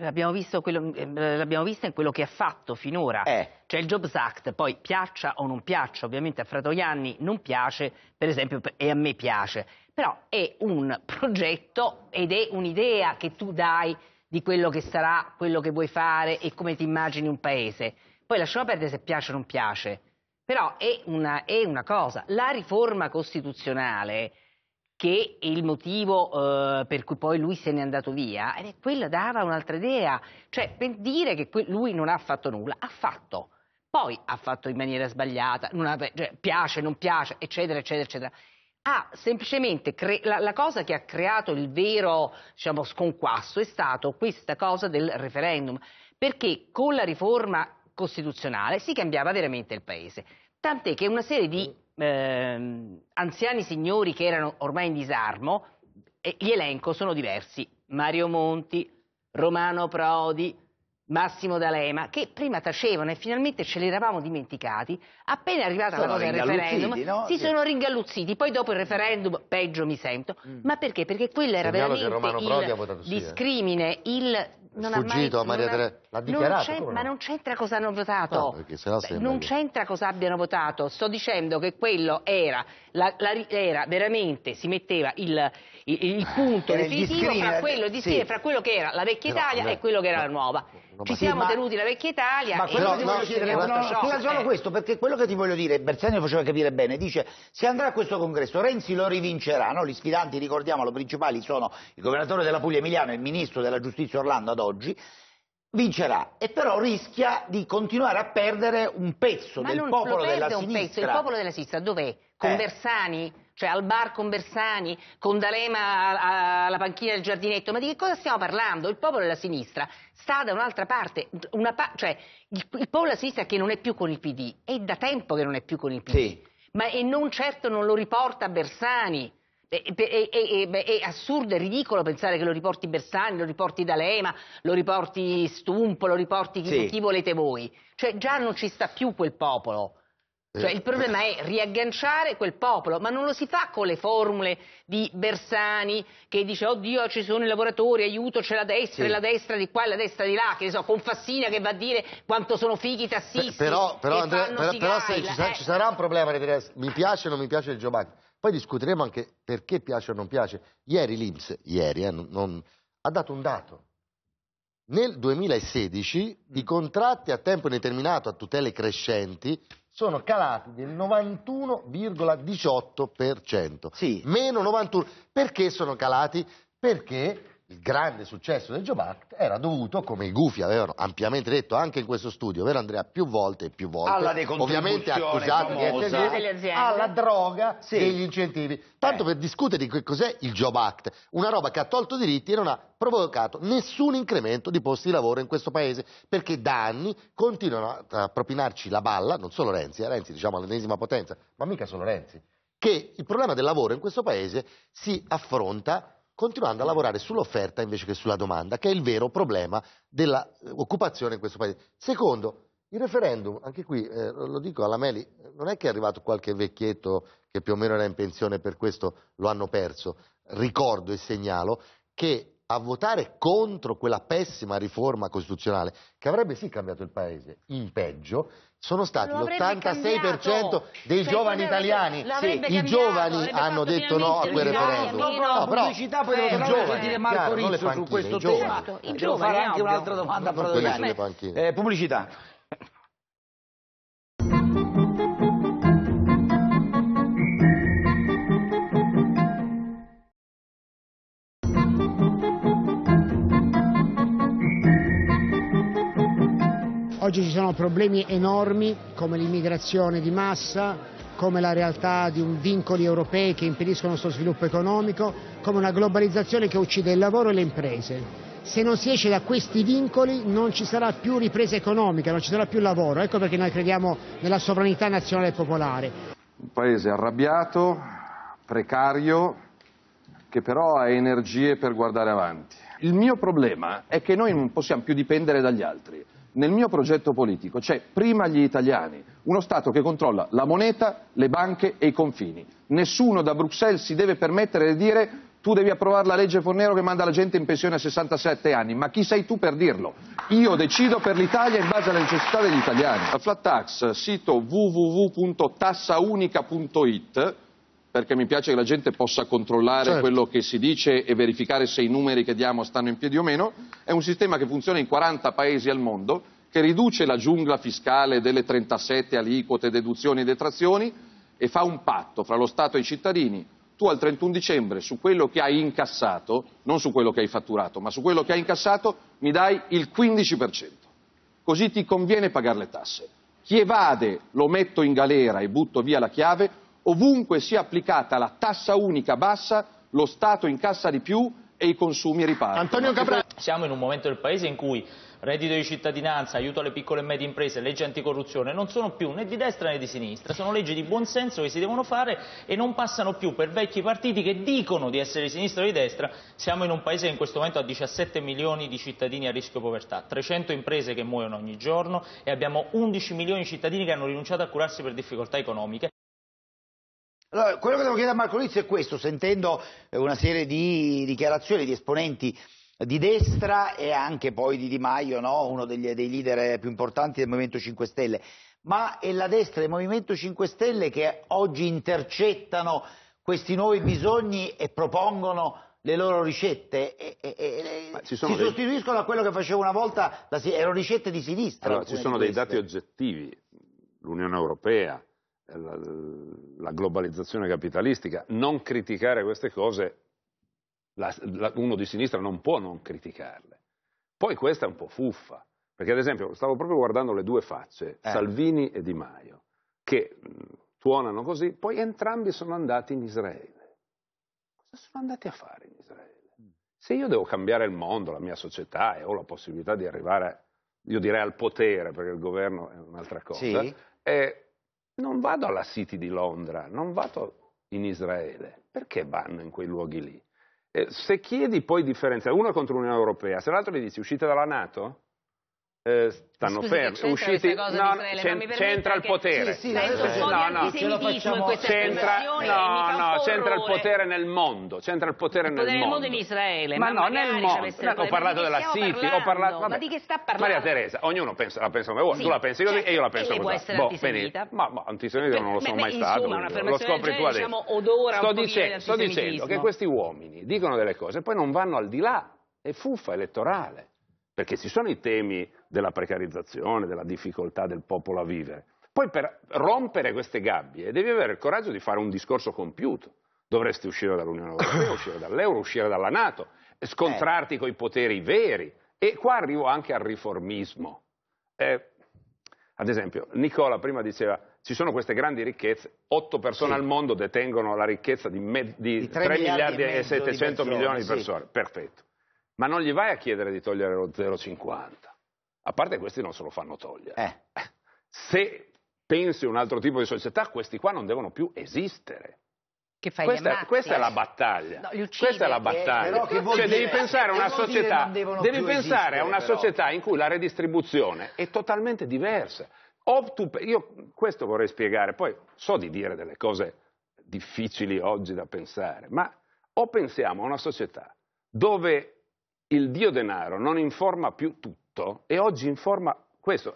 L'abbiamo, quello, eh, l'abbiamo, vista in quello che ha fatto finora. Eh. Cioè il Jobs Act, poi piaccia o non piaccia, ovviamente a Fratoianni non piace, per esempio, e a me piace. Però è un progetto ed è un'idea che tu dai di quello che sarà, quello che vuoi fare e come ti immagini un paese. Poi lasciamo perdere se piace o non piace. Però è una, è una cosa. La riforma costituzionale che il motivo eh, per cui poi lui se n'è andato via, eh, quella dava un'altra idea, cioè per dire che lui non ha fatto nulla, ha fatto, poi ha fatto in maniera sbagliata, non ha, cioè, piace, non piace, eccetera, eccetera, eccetera. Ha semplicemente la, la, cosa che ha creato il vero diciamo, sconquasso è stata questa cosa del referendum, perché con la riforma costituzionale si cambiava veramente il paese, tant'è che una serie di mm eh, anziani signori che erano ormai in disarmo, e gli elenco sono diversi, Mario Monti, Romano Prodi, Massimo D'Alema, che prima tacevano e finalmente ce li eravamo dimenticati, appena è arrivata sono la cosa del referendum no? si sì. sono ringalluzziti, poi dopo il referendum peggio mi sento, mm. ma perché? Perché quello era Segnalo veramente il eh. discrimine, il non fuggito a Maria Teresa. L'ha dichiarato. Non ma non c'entra cosa hanno votato. No, Beh, non c'entra cosa abbiano votato. Sto dicendo che quello era, la, la, era veramente, si metteva il, il, il eh, punto eh, definitivo fra quello, di sì. fra quello che era la vecchia Italia beh, e quello che era la nuova. Ci sì, siamo ma... tenuti la vecchia Italia. Ma quello e però, no, chiedere, no, no, solo questo, perché quello che ti voglio dire, Bersani lo faceva capire bene, dice se andrà a questo congresso Renzi lo rivincerà, no? gli sfidanti ricordiamolo principali sono il governatore della Puglia Emiliano e il ministro della giustizia Orlando ad oggi vincerà e però rischia di continuare a perdere un pezzo ma del popolo della sinistra. Pezzo, il popolo della sinistra dov'è? Con eh. Bersani? cioè al bar con Bersani, con D'Alema alla panchina del giardinetto, ma di che cosa stiamo parlando? Il popolo della sinistra sta da un'altra parte, una pa cioè il, il, popolo della sinistra che non è più con il PD, è da tempo che non è più con il PD, sì. ma e non certo non lo riporta Bersani. È, è, è, è, assurdo, e ridicolo pensare che lo riporti Bersani, lo riporti D'Alema, lo riporti Stumpo, lo riporti chi, sì. chi volete voi. Cioè già non ci sta più quel popolo. Eh. Cioè, il problema è riagganciare quel popolo, ma non lo si fa con le formule di Bersani che dice oddio ci sono i lavoratori, aiuto, c'è la destra sì. e la destra di qua e la destra di là, che ne so, con Fassina che va a dire quanto sono fighi i tassisti. Beh, però, però, Andrea, però, però se ci, eh. sa, eh. ci, sarà un problema, mi piace o non mi piace il Giovanni. Poi discuteremo anche perché piace o non piace. Ieri l'Inps, ieri, eh, non, ha dato un dato. Nel 2016 mm. i contratti a tempo indeterminato a tutele crescenti sono calati del 91,18%. Sì. Meno 91. Perché sono calati? Perché il grande successo del Giobac era dovuto, come i gufi avevano ampiamente detto anche in questo studio, vero Andrea, più volte e più volte, ovviamente accusati di essere alla droga sì. degli incentivi. Tanto eh. per discutere di che cos'è il Job Act, una roba che ha tolto diritti e non ha provocato nessun incremento di posti di lavoro in questo paese, perché da anni continuano a propinarci la balla, non solo Renzi, eh, Renzi diciamo all'ennesima potenza, ma mica solo Renzi, che il problema del lavoro in questo paese si affronta continuando a lavorare sull'offerta invece che sulla domanda, che è il vero problema dell'occupazione eh, in questo Paese. Secondo, il referendum, anche qui eh, lo dico alla Meli, non è che è arrivato qualche vecchietto che più o meno era in pensione per questo lo hanno perso, ricordo e segnalo che a votare contro quella pessima riforma costituzionale che avrebbe sì cambiato il paese in mm. peggio sono stati l'86% dei cioè, giovani italiani sì, i giovani hanno detto no a quel referendum no, però pubblicità poi eh, devo trovare eh, Marco Rizzo su questo tema esatto, devo fare anche un'altra domanda eh, pubblicità Oggi ci sono problemi enormi come l'immigrazione di massa, come la realtà di vincoli europei che impediscono lo sviluppo economico, come una globalizzazione che uccide il lavoro e le imprese. Se non si esce da questi vincoli non ci sarà più ripresa economica, non ci sarà più lavoro. Ecco perché noi crediamo nella sovranità nazionale e popolare. Un paese arrabbiato, precario, che però ha energie per guardare avanti. Il mio problema è che noi non possiamo più dipendere dagli altri nel mio progetto politico c'è cioè prima gli italiani, uno Stato che controlla la moneta, le banche e i confini. Nessuno da Bruxelles si deve permettere di dire tu devi approvare la legge Fornero che manda la gente in pensione a 67 anni, ma chi sei tu per dirlo? Io decido per l'Italia in base alle necessità degli italiani. La flat tax, sito www.tassaunica.it perché mi piace che la gente possa controllare certo. quello che si dice e verificare se i numeri che diamo stanno in piedi o meno, è un sistema che funziona in 40 paesi al mondo, che riduce la giungla fiscale delle 37 aliquote, deduzioni e detrazioni e fa un patto fra lo Stato e i cittadini. Tu al 31 dicembre su quello che hai incassato, non su quello che hai fatturato, ma su quello che hai incassato mi dai il 15%. Così ti conviene pagare le tasse. Chi evade lo metto in galera e butto via la chiave, Ovunque sia applicata la tassa unica bassa, lo Stato incassa di più e i consumi ripartono. Antonio Capra... Siamo in un momento del Paese in cui reddito di cittadinanza, aiuto alle piccole e medie imprese, legge anticorruzione, non sono più né di destra né di sinistra, sono leggi di buonsenso che si devono fare e non passano più per vecchi partiti che dicono di essere di sinistra o di destra. Siamo in un paese che in questo momento ha 17 milioni di cittadini a rischio povertà, 300 imprese che muoiono ogni giorno e abbiamo 11 milioni di cittadini che hanno rinunciato a curarsi per difficoltà economiche. Allora, quello che devo chiedere a Marco Lizzi è questo, sentendo eh, una serie di dichiarazioni di esponenti di destra e anche poi di Di Maio, no? uno degli, dei leader eh, più importanti del Movimento 5 Stelle, ma è la destra il Movimento 5 Stelle che oggi intercettano questi nuovi bisogni e propongono le loro ricette e, e, e si dei... sostituiscono a quello che faceva una volta, la, erano ricette di sinistra. Allora, ci sono dei dati oggettivi, l'Unione Europea, la, la globalizzazione capitalistica, non criticare queste cose, la, la, uno di sinistra non può non criticarle. Poi questa è un po' fuffa, perché ad esempio stavo proprio guardando le due facce, eh. Salvini e Di Maio, che mh, mm, tuonano così, poi entrambi sono andati in Israele. Cosa sono andati a fare in Israele? Mm. Se io devo cambiare il mondo, la mia società e ho la possibilità di arrivare, io direi al potere, perché il governo è un'altra cosa, sì. eh, non vado alla City di Londra, non vado in Israele, perché vanno in quei luoghi lì? Eh, se chiedi poi differenze, uno contro l'Unione Europea, se l'altro gli dici uscite dalla Nato, eh, stanno fermi, usciti, no, Israele, c'entra il potere. no, no, c'entra, no, no, c'entra il potere nel mondo, c'entra il potere, nel, mondo. in Israele, ma, ma no, nel mondo. Ecco, ho parlato della City, ho parlato, ma di che sta parlando? Maria Teresa, ognuno la pensa come vuole, tu la pensi così e certo, io la penso e così. Può boh, Ma, antisemita non lo sono mai stato, lo scopri tu adesso. Diciamo, sto dicendo che questi uomini dicono delle cose e poi non vanno al di là, è fuffa elettorale perché ci sono i temi della precarizzazione, della difficoltà del popolo a vivere. Poi per rompere queste gabbie devi avere il coraggio di fare un discorso compiuto. Dovresti uscire dall'Unione Europea, uscire dall'euro, uscire dalla Nato, scontrarti eh. Certo. con i poteri veri. E qua arrivo anche al riformismo. Eh, ad esempio, Nicola prima diceva ci sono queste grandi ricchezze, otto persone sì. al mondo detengono la ricchezza di, me, di, di 3, 3, miliardi, miliardi e 700 milioni di persone. Sì. Perfetto ma non gli vai a chiedere di togliere lo 0,50. A parte questi non se lo fanno togliere. Eh. Se pensi a un altro tipo di società, questi qua non devono più esistere. Che fai Questa, questa, è la eh? battaglia. No, uccide, questa è la eh, battaglia. Eh, cioè, dire, devi pensare, a una, società, devi pensare a una società, in cui la redistribuzione è totalmente diversa. Optu, io questo vorrei spiegare, poi so di dire delle cose difficili oggi da pensare, ma o pensiamo a una società dove il dio denaro non informa più tutto e oggi informa questo.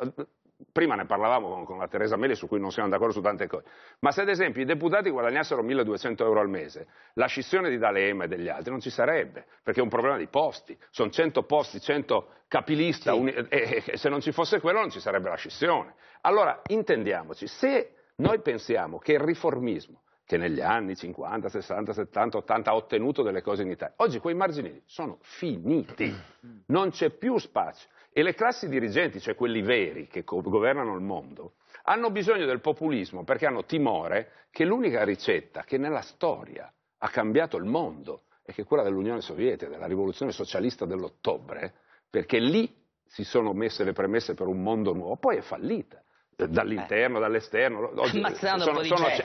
Prima ne parlavamo con, con la Teresa Mele su cui non siamo d'accordo su tante cose, ma se ad esempio i deputati guadagnassero 1200 euro al mese, la scissione di D'Alema e degli altri non ci sarebbe, perché è un problema di posti, sono 100 posti, 100 capilista, sì. uni- e, e se non ci fosse quello non ci sarebbe la scissione. Allora intendiamoci, se noi pensiamo che il riformismo che negli anni 50, 60, 70, 80 ha ottenuto delle cose in Italia. Oggi quei margini sono finiti, mm. non c'è più spazio e le classi dirigenti, cioè quelli veri che governano il mondo, hanno bisogno del populismo perché hanno timore che l'unica ricetta che nella storia ha cambiato il mondo è che quella dell'Unione Sovietica, della rivoluzione socialista dell'ottobre, perché lì si sono messe le premesse per un mondo nuovo, poi è fallita dall'interno, eh. dall'esterno, oggi sono,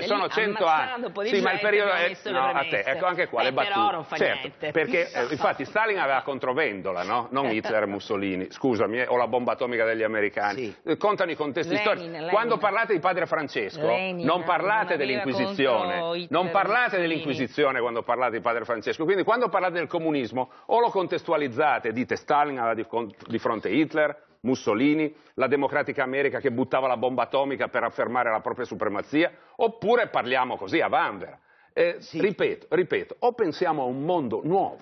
sono, 100 anni, sì, ma il periodo è no, a te, ecco anche qua eh, le battute, certo, perché eh, infatti Stalin aveva controvendola, no? non eh. Hitler e Mussolini, scusami, ho eh, la bomba atomica degli americani, sì. Eh, contano i contesti Lenin, storici, Lenin. quando parlate di padre Francesco Lenin, non parlate dell'inquisizione, non parlate dell'inquisizione quando parlate di padre Francesco, quindi quando parlate del comunismo o lo contestualizzate, dite Stalin aveva di, di fronte Hitler, Mussolini, la democratica America che buttava la bomba atomica per affermare la propria supremazia, oppure parliamo così a vanvera. Eh, sì. ripeto, ripeto, o pensiamo a un mondo nuovo,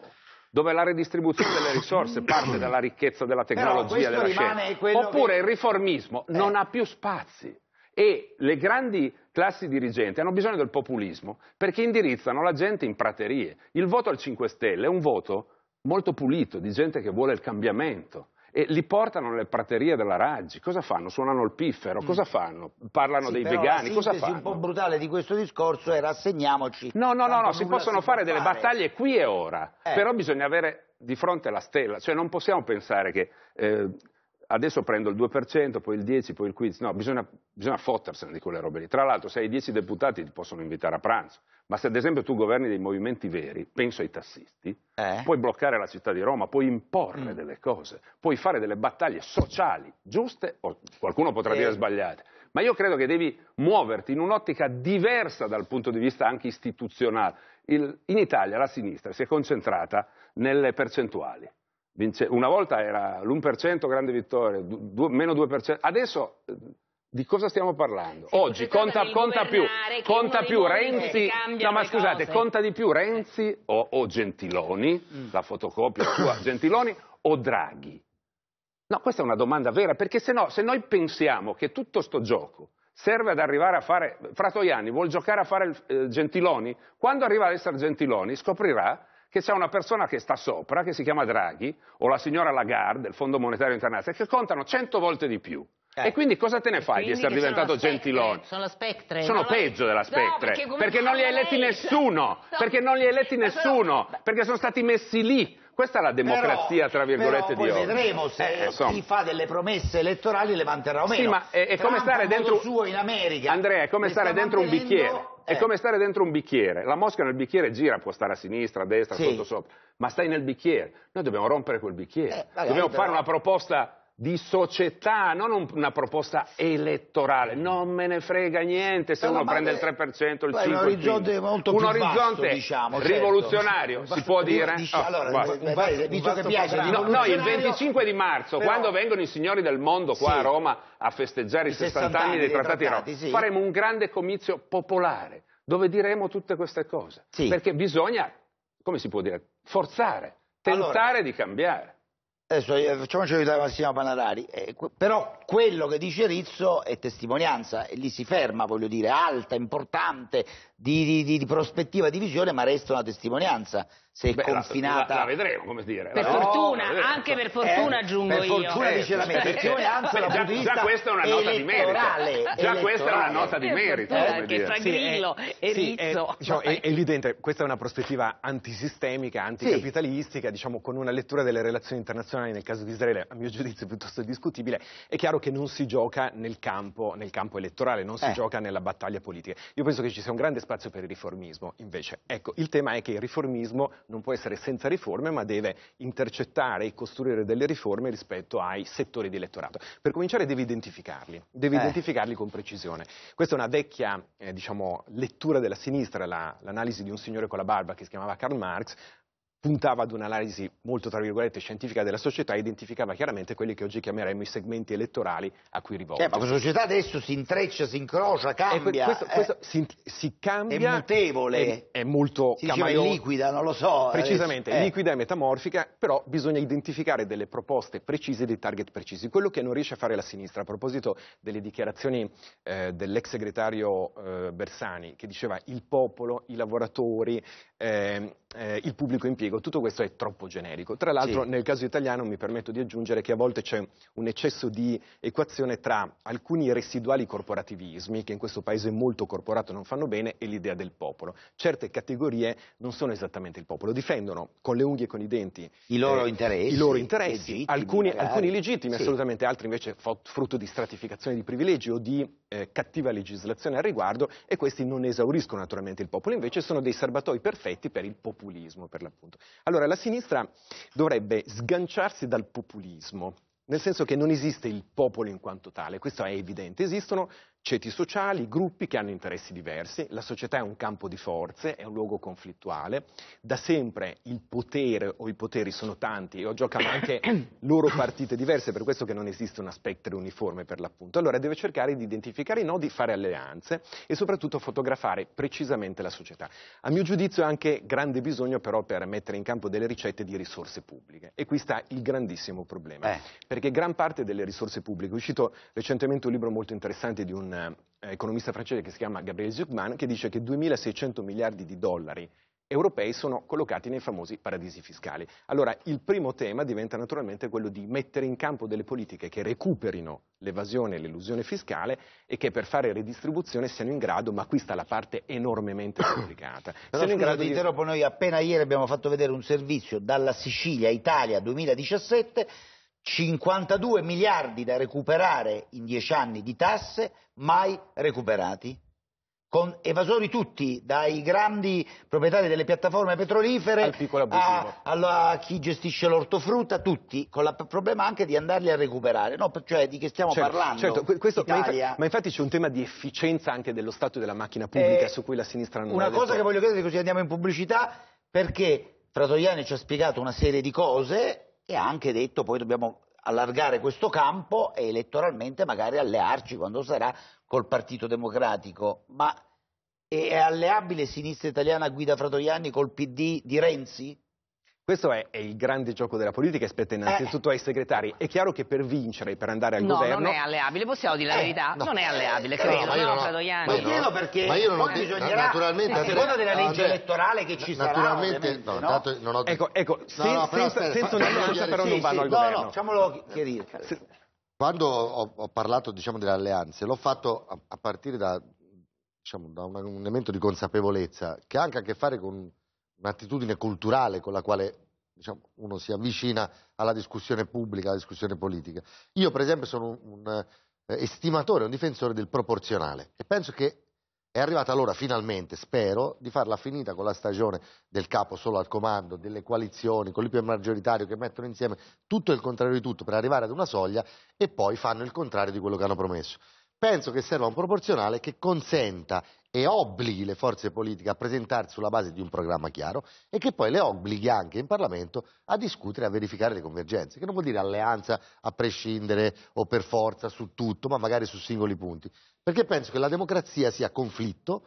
dove la redistribuzione delle risorse parte dalla ricchezza della tecnologia, della scienza. Oppure che... il riformismo eh. non ha più spazi e le grandi classi dirigenti hanno bisogno del populismo perché indirizzano la gente in praterie. Il voto al 5 Stelle è un voto molto pulito, di gente che vuole il cambiamento, e li portano nelle praterie della Raggi. Cosa fanno? Suonano il piffero, mm. cosa fanno? Parlano sì, dei vegani, cosa fanno? La un po' brutale di questo discorso è rassegniamoci. No, no, no, no si possono si fare delle battaglie qui e ora, eh. però bisogna avere di fronte la stella, cioè non possiamo pensare che eh, adesso prendo il 2%, poi il 10%, poi il 15%, no, bisogna, bisogna fottersene di quelle robe lì. Tra l'altro se hai 10 deputati ti possono invitare a pranzo, ma se ad esempio tu governi dei movimenti veri, penso ai tassisti, eh? puoi bloccare la città di Roma, puoi imporre mm. delle cose, puoi fare delle battaglie sociali, giuste, o qualcuno potrà eh. dire sbagliate, ma io credo che devi muoverti in un'ottica diversa dal punto di vista anche istituzionale. Il, in Italia la sinistra si è concentrata nelle percentuali vince, una volta era l'1% grande vittoria, du, meno 2%, adesso eh, di cosa stiamo parlando? Sì, Oggi conta, conta più, conta più Renzi, no ma scusate, cose. conta di più Renzi o, o Gentiloni, mm. la fotocopia sua Gentiloni o Draghi? No, questa è una domanda vera, perché se no, se noi pensiamo che tutto sto gioco serve ad arrivare a fare, Fratoiani vuol giocare a fare il, eh, Gentiloni, quando arriva ad essere Gentiloni scoprirà che c'è una persona che sta sopra, che si chiama Draghi, o la signora Lagarde del Fondo Monetario Internazionale, che contano cento volte di più. Eh. E ecco. quindi cosa te ne fai di essere diventato gentilone? Sono la spectre. Sono no, peggio della spectre. No, perché, perché, non li hai eletti nessuno. Perché non li hai eletti nessuno. Perché sono stati messi lì questa è la democrazia, però, tra virgolette, di oggi. Poi vedremo se eh, chi fa delle promesse elettorali le manterrà o meno. Sì, ma è, è come stare dentro... suo in America. Andrea, è come stare dentro mantenendo... un bicchiere. È eh. come stare dentro un bicchiere. La mosca nel bicchiere gira, può stare a sinistra, a destra, sì. sotto, sopra, ma stai nel bicchiere. Noi dobbiamo rompere quel bicchiere. Eh, magari, dobbiamo eh, però... fare una proposta di società, non una proposta elettorale. Non me ne frega niente se no, uno prende il 3%, il 5%. Un orizzonte molto un orizzonte vasto, diciamo, certo. rivoluzionario, vasto, si può dire. Dici, oh, allora, eh, visto che piace, no, no, il 25 di marzo, però, quando vengono i signori del mondo qua sì, a Roma a festeggiare i 60, 60 anni dei trattati, trattati sì. faremo un grande comizio popolare dove diremo tutte queste cose. Sì. Perché bisogna, come si può dire, forzare, tentare allora, di cambiare. Adesso eh, facciamoci aiutare Massimo Panarari, eh, però quello che dice Rizzo è testimonianza e lì si ferma, voglio dire, alta, importante, di, di, di prospettiva, di visione, ma resta una testimonianza se Beh, confinata. La, la, vedremo, come dire. Per no, fortuna, anche per fortuna eh, aggiungo per io. Per fortuna dice la mediazione, anzi la già, già questa è una nota di merito. Già questa è una nota di eh, merito. Che fa eh, Grillo e eh, Rizzo. Diciamo, è, è, evidente, questa è una prospettiva antisistemica, anticapitalistica, sì. diciamo con una lettura delle relazioni internazionali nel caso di Israele, a mio giudizio piuttosto discutibile, è chiaro che non si gioca nel campo, nel campo elettorale, non si eh. gioca nella battaglia politica. Io penso che ci sia un grande spazio per il riformismo, invece. Ecco, il tema è che il riformismo non può essere senza riforme, ma deve intercettare e costruire delle riforme rispetto ai settori di elettorato. Per cominciare devi identificarli, devi eh. identificarli con precisione. Questa è una vecchia eh, diciamo, lettura della sinistra, la, l'analisi di un signore con la barba che si chiamava Karl Marx, puntava ad un'analisi molto tra virgolette scientifica della società e identificava chiaramente quelli che oggi chiameremmo i segmenti elettorali a cui rivolge. Cioè, ma la società adesso si intreccia, si incrocia, cambia. Questo, questo eh, si, si, cambia. È mutevole. È, è molto si diceva, è liquida, non lo so. Eh. Precisamente, eh. liquida e metamorfica, però bisogna identificare delle proposte precise, dei target precisi. Quello che non riesce a fare la sinistra, a proposito delle dichiarazioni eh, dell'ex segretario eh, Bersani, che diceva il popolo, i lavoratori, eh, eh, il pubblico impiego. Tutto questo è troppo generico. Tra l'altro sì. nel caso italiano mi permetto di aggiungere che a volte c'è un eccesso di equazione tra alcuni residuali corporativismi, che in questo paese molto corporato non fanno bene, e l'idea del popolo. Certe categorie non sono esattamente il popolo, difendono con le unghie e con i denti i loro eh, interessi, i loro interessi legittimi, alcuni, alcuni, legittimi sì. assolutamente, altri invece frutto di stratificazione di privilegi o di eh, cattiva legislazione al riguardo e questi non esauriscono naturalmente il popolo, invece sono dei serbatoi perfetti paletti per il populismo, per l'appunto. Allora, la sinistra dovrebbe sganciarsi dal populismo, nel senso che non esiste il popolo in quanto tale, questo è evidente, esistono ceti sociali, gruppi che hanno interessi diversi, la società è un campo di forze, è un luogo conflittuale, da sempre il potere o i poteri sono tanti o giocano anche loro partite diverse, per questo che non esiste una spectre uniforme per l'appunto. Allora deve cercare di identificare i nodi, fare alleanze e soprattutto fotografare precisamente la società. A mio giudizio è anche grande bisogno però per mettere in campo delle ricette di risorse pubbliche e qui sta il grandissimo problema, eh. perché gran parte delle risorse pubbliche, è uscito recentemente un libro molto interessante di un eh, economista francese che si chiama Gabriel Zucman che dice che 2.600 miliardi di dollari europei sono collocati nei famosi paradisi fiscali. Allora il primo tema diventa naturalmente quello di mettere in campo delle politiche che recuperino l'evasione e l'illusione fiscale e che per fare redistribuzione siano in grado, ma qui sta la parte enormemente complicata. Però in grado di... interrompo, noi appena ieri abbiamo fatto vedere un servizio dalla Sicilia, Italia 2017 52 miliardi da recuperare in 10 anni di tasse mai recuperati, con evasori tutti, dai grandi proprietari delle piattaforme petrolifere Al a, a, a, chi gestisce l'ortofrutta, tutti, con il problema anche di andarli a recuperare, no, cioè di che stiamo certo, parlando? Certo, questo, ma, infa ma, infatti c'è un tema di efficienza anche dello Stato e della macchina pubblica eh, su cui la sinistra non Una cosa che voglio chiedere così andiamo in pubblicità, perché Fratoiani ci ha spiegato una serie di cose e ha anche detto poi dobbiamo allargare questo campo e elettoralmente magari allearci quando sarà col Partito Democratico. Ma è alleabile Sinistra Italiana guida Fratoianni col PD di Renzi? Questo è, è, il grande gioco della politica spetta innanzitutto eh. ai segretari. È chiaro che per vincere, per andare al no, governo... non è alleabile, possiamo dire la eh, verità. No. Non è alleabile, eh, credo, no, no, no, Fratoiani. Ma io chiedo perché ma io non ho, bisognerà, naturalmente, a seconda della legge vabbè, elettorale che ci naturalmente, sarà... Naturalmente, no, no? Ecco, ecco, no, no, però, senza, senza, senza un'alleanza però non vanno al governo. No, no, facciamolo eh, chiarire. Quando ho, parlato, diciamo, delle alleanze, l'ho fatto a, partire da, diciamo, da un, un elemento di consapevolezza che ha anche a che fare con un'attitudine culturale con la quale diciamo, uno si avvicina alla discussione pubblica, alla discussione politica. Io per esempio sono un, eh, estimatore, un difensore del proporzionale e penso che è arrivata l'ora finalmente, spero, di farla finita con la stagione del capo solo al comando, delle coalizioni, con l'IPM maggioritario che mettono insieme tutto il contrario di tutto per arrivare ad una soglia e poi fanno il contrario di quello che hanno promesso. Penso che serva un proporzionale che consenta e obblighi le forze politiche a presentarsi sulla base di un programma chiaro e che poi le obblighi anche in Parlamento a discutere e a verificare le convergenze, che non vuol dire alleanza a prescindere o per forza su tutto, ma magari su singoli punti, perché penso che la democrazia sia conflitto,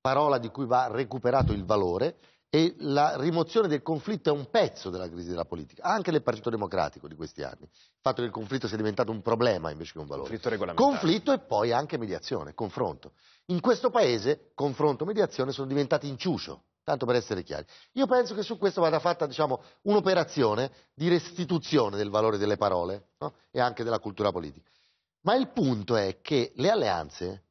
parola di cui va recuperato il valore, e la rimozione del conflitto è un pezzo della crisi della politica, anche del Partito Democratico di questi anni. Il fatto che il conflitto sia diventato un problema invece che un valore. Conflitto, conflitto e poi anche mediazione, confronto. In questo paese confronto e mediazione sono diventati inciucio, tanto per essere chiari. Io penso che su questo vada fatta diciamo, un'operazione di restituzione del valore delle parole no? e anche della cultura politica. Ma il punto è che le alleanze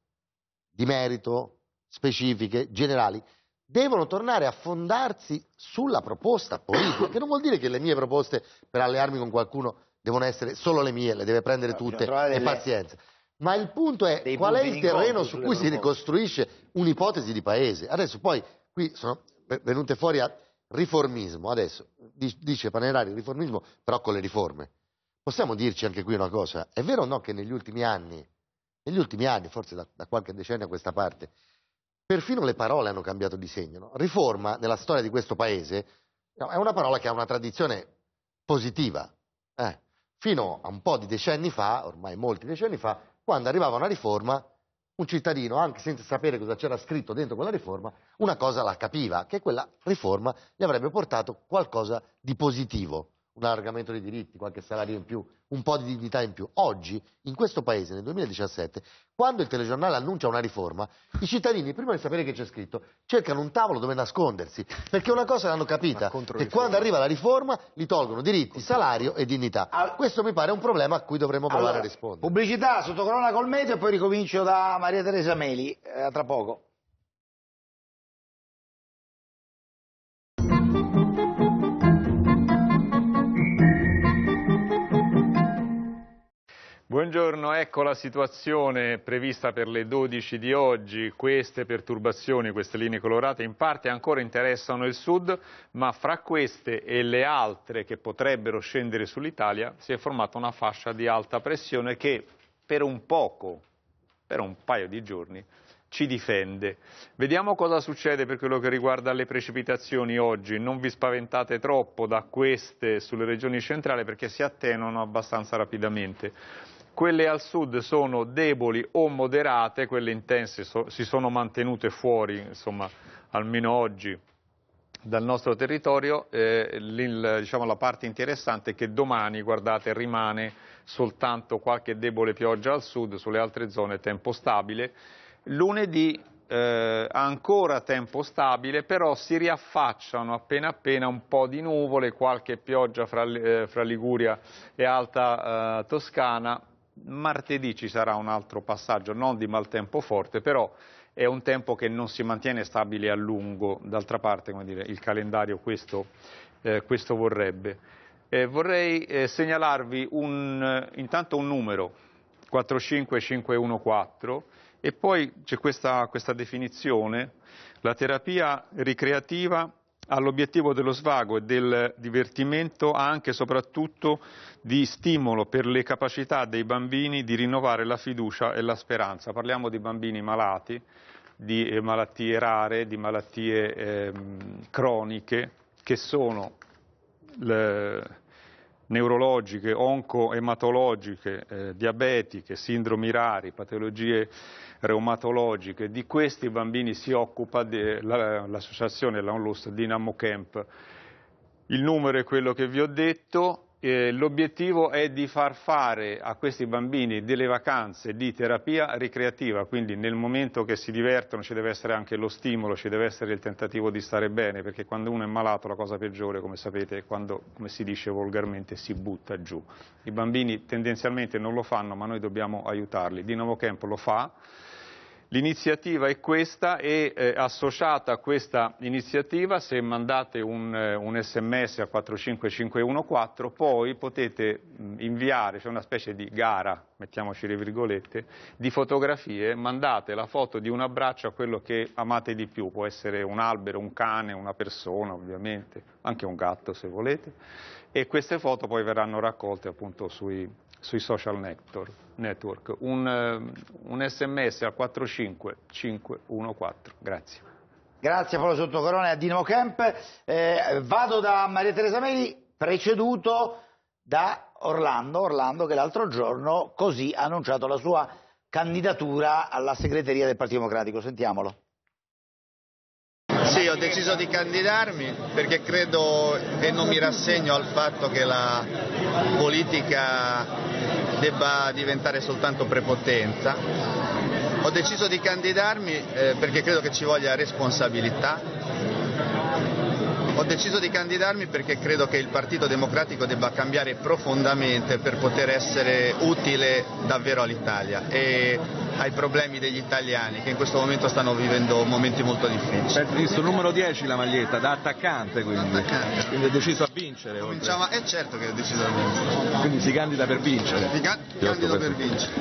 di merito, specifiche, generali, devono tornare a fondarsi sulla proposta politica, che non vuol dire che le mie proposte per allearmi con qualcuno devono essere solo le mie, le deve prendere tutte, e pazienza. Ma il punto è qual è il terreno su cui si ricostruisce un'ipotesi di paese. Adesso poi qui sono venute fuori a riformismo, adesso dice Panerari riformismo però con le riforme. Possiamo dirci anche qui una cosa, è vero o no che negli ultimi anni, negli ultimi anni forse da, da qualche decennio a questa parte, perfino le parole hanno cambiato di segno. No? Riforma nella storia di questo paese no, è una parola che ha una tradizione positiva. Eh? Fino a un po' di decenni fa, ormai molti decenni fa, quando arrivava una riforma, un cittadino, anche senza sapere cosa c'era scritto dentro quella riforma, una cosa la capiva, che quella riforma gli avrebbe portato qualcosa di positivo un allargamento dei diritti, qualche salario in più, un po' di dignità in più. Oggi, in questo paese, nel 2017, quando il telegiornale annuncia una riforma, i cittadini, prima di sapere che c'è scritto, cercano un tavolo dove nascondersi, perché una cosa l'hanno capita, che quando arriva la riforma li tolgono diritti, salario e dignità. Questo mi pare un problema a cui dovremmo provare allora, a rispondere. Pubblicità, sottocorona col meteo e poi ricomincio da Maria Teresa Meli, eh, tra poco. Buongiorno, ecco la situazione prevista per le 12 di oggi. Queste perturbazioni, queste linee colorate, in parte ancora interessano il sud, ma fra queste e le altre che potrebbero scendere sull'Italia si è formata una fascia di alta pressione che per un poco, per un paio di giorni, ci difende. Vediamo cosa succede per quello che riguarda le precipitazioni oggi. Non vi spaventate troppo da queste sulle regioni centrali perché si attenuano abbastanza rapidamente quelle al sud sono deboli o moderate, quelle intense so, si sono mantenute fuori, insomma, almeno oggi dal nostro territorio, eh, diciamo, la parte interessante è che domani, guardate, rimane soltanto qualche debole pioggia al sud, sulle altre zone tempo stabile. Lunedì eh, ancora tempo stabile, però si riaffacciano appena appena un po' di nuvole, qualche pioggia fra, eh, fra Liguria e Alta eh, Toscana martedì ci sarà un altro passaggio, non di maltempo forte, però è un tempo che non si mantiene stabile a lungo, d'altra parte dire, il calendario questo, eh, questo vorrebbe. Eh, vorrei eh, segnalarvi un, eh, intanto un numero, 45514, e poi c'è questa, questa definizione, la terapia ricreativa all'obiettivo dello svago e del divertimento anche e soprattutto di stimolo per le capacità dei bambini di rinnovare la fiducia e la speranza. Parliamo di bambini malati, di eh, malattie rare, di malattie eh, croniche che sono le, neurologiche, oncoematologiche, eh, diabetiche, sindromi rari, patologie reumatologiche, di questi bambini si occupa l'associazione la, Launlust Dinamo Camp. Il numero è quello che vi ho detto, eh, l'obiettivo è di far fare a questi bambini delle vacanze di terapia ricreativa, quindi nel momento che si divertono ci deve essere anche lo stimolo, ci deve essere il tentativo di stare bene, perché quando uno è malato la cosa peggiore, come sapete, è quando, come si dice volgarmente, si butta giù. I bambini tendenzialmente non lo fanno, ma noi dobbiamo aiutarli. Dinamo Camp lo fa L'iniziativa è questa e eh, associata a questa iniziativa, se mandate un, eh, un sms a 45514, poi potete inviare, c'è cioè una specie di gara, mettiamoci le virgolette, di fotografie, mandate la foto di un abbraccio a quello che amate di più, può essere un albero, un cane, una persona ovviamente, anche un gatto se volete, e queste foto poi verranno raccolte appunto sui, sui social network. Un, eh, un sms al 45514. Grazie. Grazie Paolo Sottocorone a Dino Kemp. Eh, vado da Maria Teresa Meli, preceduto da Orlando, Orlando che l'altro giorno così ha annunciato la sua candidatura alla segreteria del Partito Democratico. Sentiamolo. Sì, ho deciso di candidarmi perché credo e non mi rassegno al fatto che la politica debba diventare soltanto prepotenza. Ho deciso di candidarmi eh, perché credo che ci voglia responsabilità, ho deciso di candidarmi perché credo che il Partito Democratico debba cambiare profondamente per poter essere utile davvero all'Italia e ai problemi degli italiani che in questo momento stanno vivendo momenti molto difficili. Visto numero 10 la maglietta, da attaccante quindi. Attaccante. Quindi ho deciso a vincere. Cominciamo, è eh, certo che ho deciso a vincere. Quindi si candida per vincere. Si can... candido per vincere.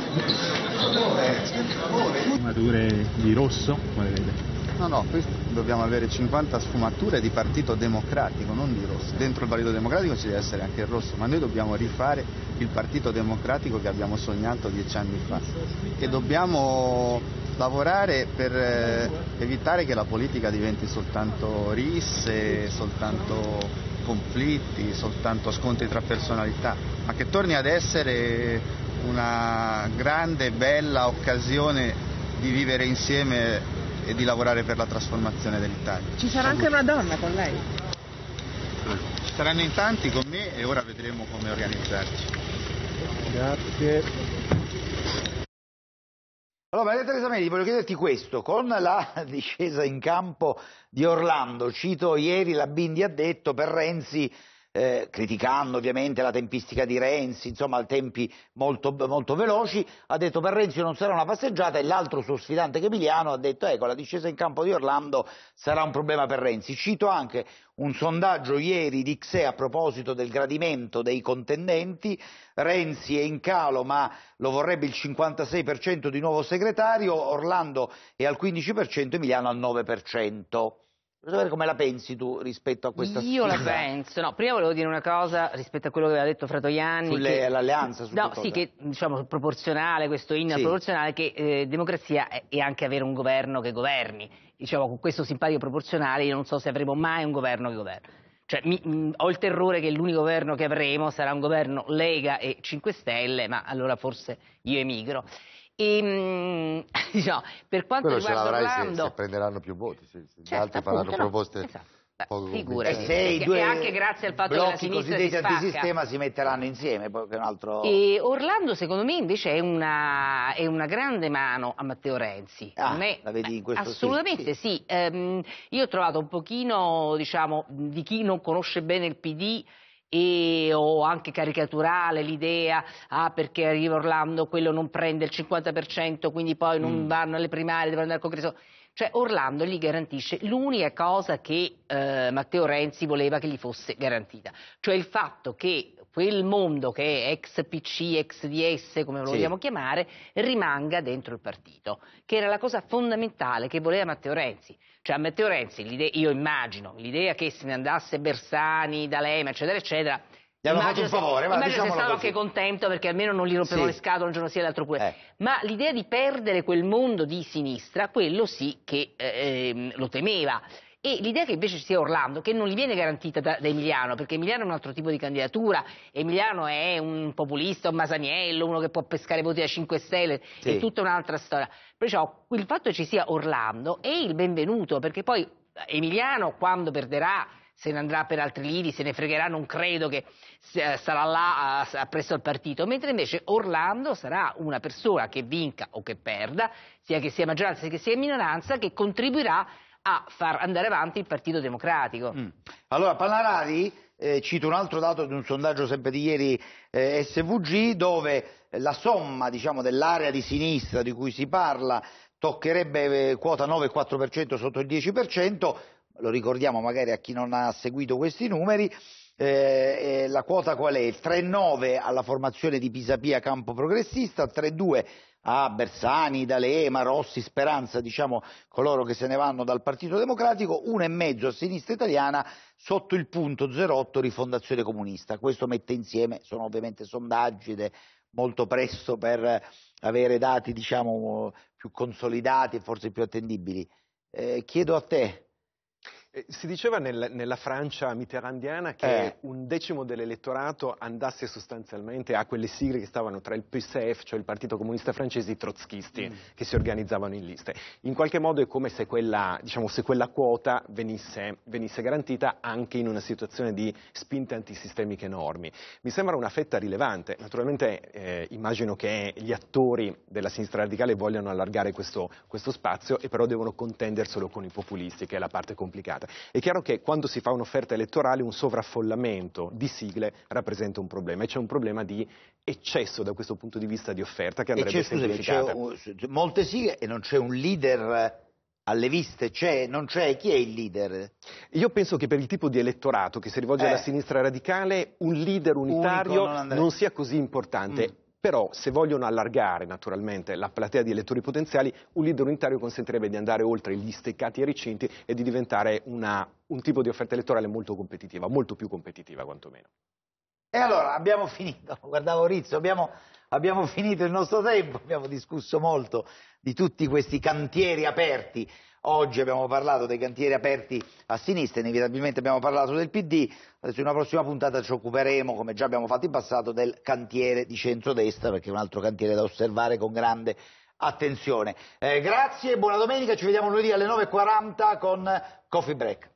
Mature di rosso, come vedete. No, no, qui dobbiamo avere 50 sfumature di partito democratico, non di rosso. Dentro il partito democratico ci deve essere anche il rosso, ma noi dobbiamo rifare il partito democratico che abbiamo sognato dieci anni fa e dobbiamo lavorare per eh, evitare che la politica diventi soltanto risse, soltanto conflitti, soltanto scontri tra personalità, ma che torni ad essere una grande, bella occasione di vivere insieme e di lavorare per la trasformazione dell'Italia. Ci sarà anche una donna con lei? Ci saranno in tanti con me e ora vedremo come organizzarci. Grazie. Allora, Maria Teresa Meli, voglio chiederti questo, con la discesa in campo di Orlando, cito ieri la Bindi ha detto per Renzi eh, criticando ovviamente la tempistica di Renzi, insomma tempi molto, molto, veloci, ha detto per Renzi non sarà una passeggiata e l'altro suo sfidante Chemigliano ha detto ecco la discesa in campo di Orlando sarà un problema per Renzi. Cito anche un sondaggio ieri di XE a proposito del gradimento dei contendenti, Renzi è in calo ma lo vorrebbe il 56% di nuovo segretario, Orlando è al 15%, e Emiliano al 9%. Voglio sapere come la pensi tu rispetto a questa situazione. Io sfida. la penso, no, prima volevo dire una cosa rispetto a quello che aveva detto Fratoianni. Sull'alleanza, su No, sì, che diciamo proporzionale, questo in sì. proporzionale, che eh, democrazia è, è anche avere un governo che governi. Diciamo, con questo simpatico proporzionale io non so se avremo mai un governo che governa. Cioè, mi, mh, ho il terrore che l'unico governo che avremo sarà un governo Lega e 5 Stelle, ma allora forse io emigro. E, ehm, no, per quanto Quello riguarda Orlando... Se, se, prenderanno più voti, se, se certo, gli altri certo, appunto, faranno no, proposte... Esatto. Figura, e, e anche grazie al fatto che la sinistra si antisistema si metteranno insieme poi un altro... e Orlando secondo me invece è una, è una grande mano a Matteo Renzi ah, me, la vedi in questo assolutamente sì, sì. Um, ehm, io ho trovato un pochino diciamo di chi non conosce bene il PD e, o anche caricaturale l'idea ah, perché arriva Orlando quello non prende il 50% quindi poi non mm. vanno alle primarie devono andare al congresso cioè Orlando gli garantisce l'unica cosa che eh, Matteo Renzi voleva che gli fosse garantita, cioè il fatto che quel mondo che è ex PC, ex DS, come lo sì. vogliamo chiamare, rimanga dentro il partito, che era la cosa fondamentale che voleva Matteo Renzi. Cioè a Matteo Renzi, io immagino, l'idea che se ne andasse Bersani, D'Alema, eccetera, eccetera, gli hanno fatto un favore, ma immagino se stavo così. anche contento perché almeno non gli rompevano sì. le scatole un giorno sia l'altro pure. Eh. Ma l'idea di perdere quel mondo di sinistra, quello sì che eh, ehm, lo temeva. E l'idea che invece ci sia Orlando, che non gli viene garantita da, da, Emiliano, perché Emiliano è un altro tipo di candidatura, Emiliano è un populista, un masaniello, uno che può pescare voti da 5 Stelle, sì. è tutta un'altra storia. Perciò il fatto che ci sia Orlando è il benvenuto, perché poi eh, Emiliano quando perderà se ne andrà per altri lidi, se ne fregherà, non credo che eh, sarà là eh, presso il partito, mentre invece Orlando sarà una persona che vinca o che perda, sia che sia maggioranza sia che sia minoranza, che contribuirà a far andare avanti il Partito Democratico. Mm. Allora, Panarari... Eh, cito un altro dato di un sondaggio sempre di ieri eh, SVG, dove la somma diciamo, dell'area di sinistra di cui si parla toccherebbe eh, quota 9,4% sotto il 10%, lo ricordiamo magari a chi non ha seguito questi numeri, eh, eh la quota qual è? 3,9 alla formazione di Pisapia Campo Progressista, 3,2 a Bersani, D'Alema, Rossi, Speranza, diciamo coloro che se ne vanno dal Partito Democratico, uno e mezzo a sinistra italiana sotto il punto 08 rifondazione comunista. Questo mette insieme, sono ovviamente sondaggi ed è molto presto per avere dati diciamo, più consolidati e forse più attendibili. Eh, chiedo a te, eh, si diceva nel, nella Francia mitterrandiana che eh. un decimo dell'elettorato andasse sostanzialmente a quelle sigle che stavano tra il PSF, cioè il Partito Comunista Francese, e i trotskisti mm. che si organizzavano in liste. In qualche modo è come se quella, diciamo, se quella quota venisse, venisse, garantita anche in una situazione di spinte antisistemiche enormi. Mi sembra una fetta rilevante. Naturalmente eh, immagino che gli attori della sinistra radicale vogliano allargare questo, questo spazio e però devono contenderselo con i populisti, che è la parte complicata determinata. È chiaro che quando si fa un'offerta elettorale un sovraffollamento di sigle rappresenta un problema e c'è un problema di eccesso da questo punto di vista di offerta che andrebbe semplificata. C'è, c'è molte sigle e non c'è un leader alle viste c'è, non c'è, chi è il leader? Io penso che per il tipo di elettorato che si rivolge eh. alla sinistra radicale un leader unitario non, non, sia così importante. Mm. Però se vogliono allargare naturalmente la platea di elettori potenziali, un leader unitario consentirebbe di andare oltre gli steccati e i recinti e di diventare una, un tipo di offerta elettorale molto competitiva, molto più competitiva quantomeno. E allora abbiamo finito, guardavo Rizzo, abbiamo, abbiamo finito il nostro tempo, abbiamo discusso molto di tutti questi cantieri aperti. Oggi abbiamo parlato dei cantieri aperti a sinistra, inevitabilmente abbiamo parlato del PD, adesso in una prossima puntata ci occuperemo, come già abbiamo fatto in passato, del cantiere di centrodestra, perché è un altro cantiere da osservare con grande attenzione. Eh, grazie, buona domenica, ci vediamo lunedì alle 9.40 con Coffee Break.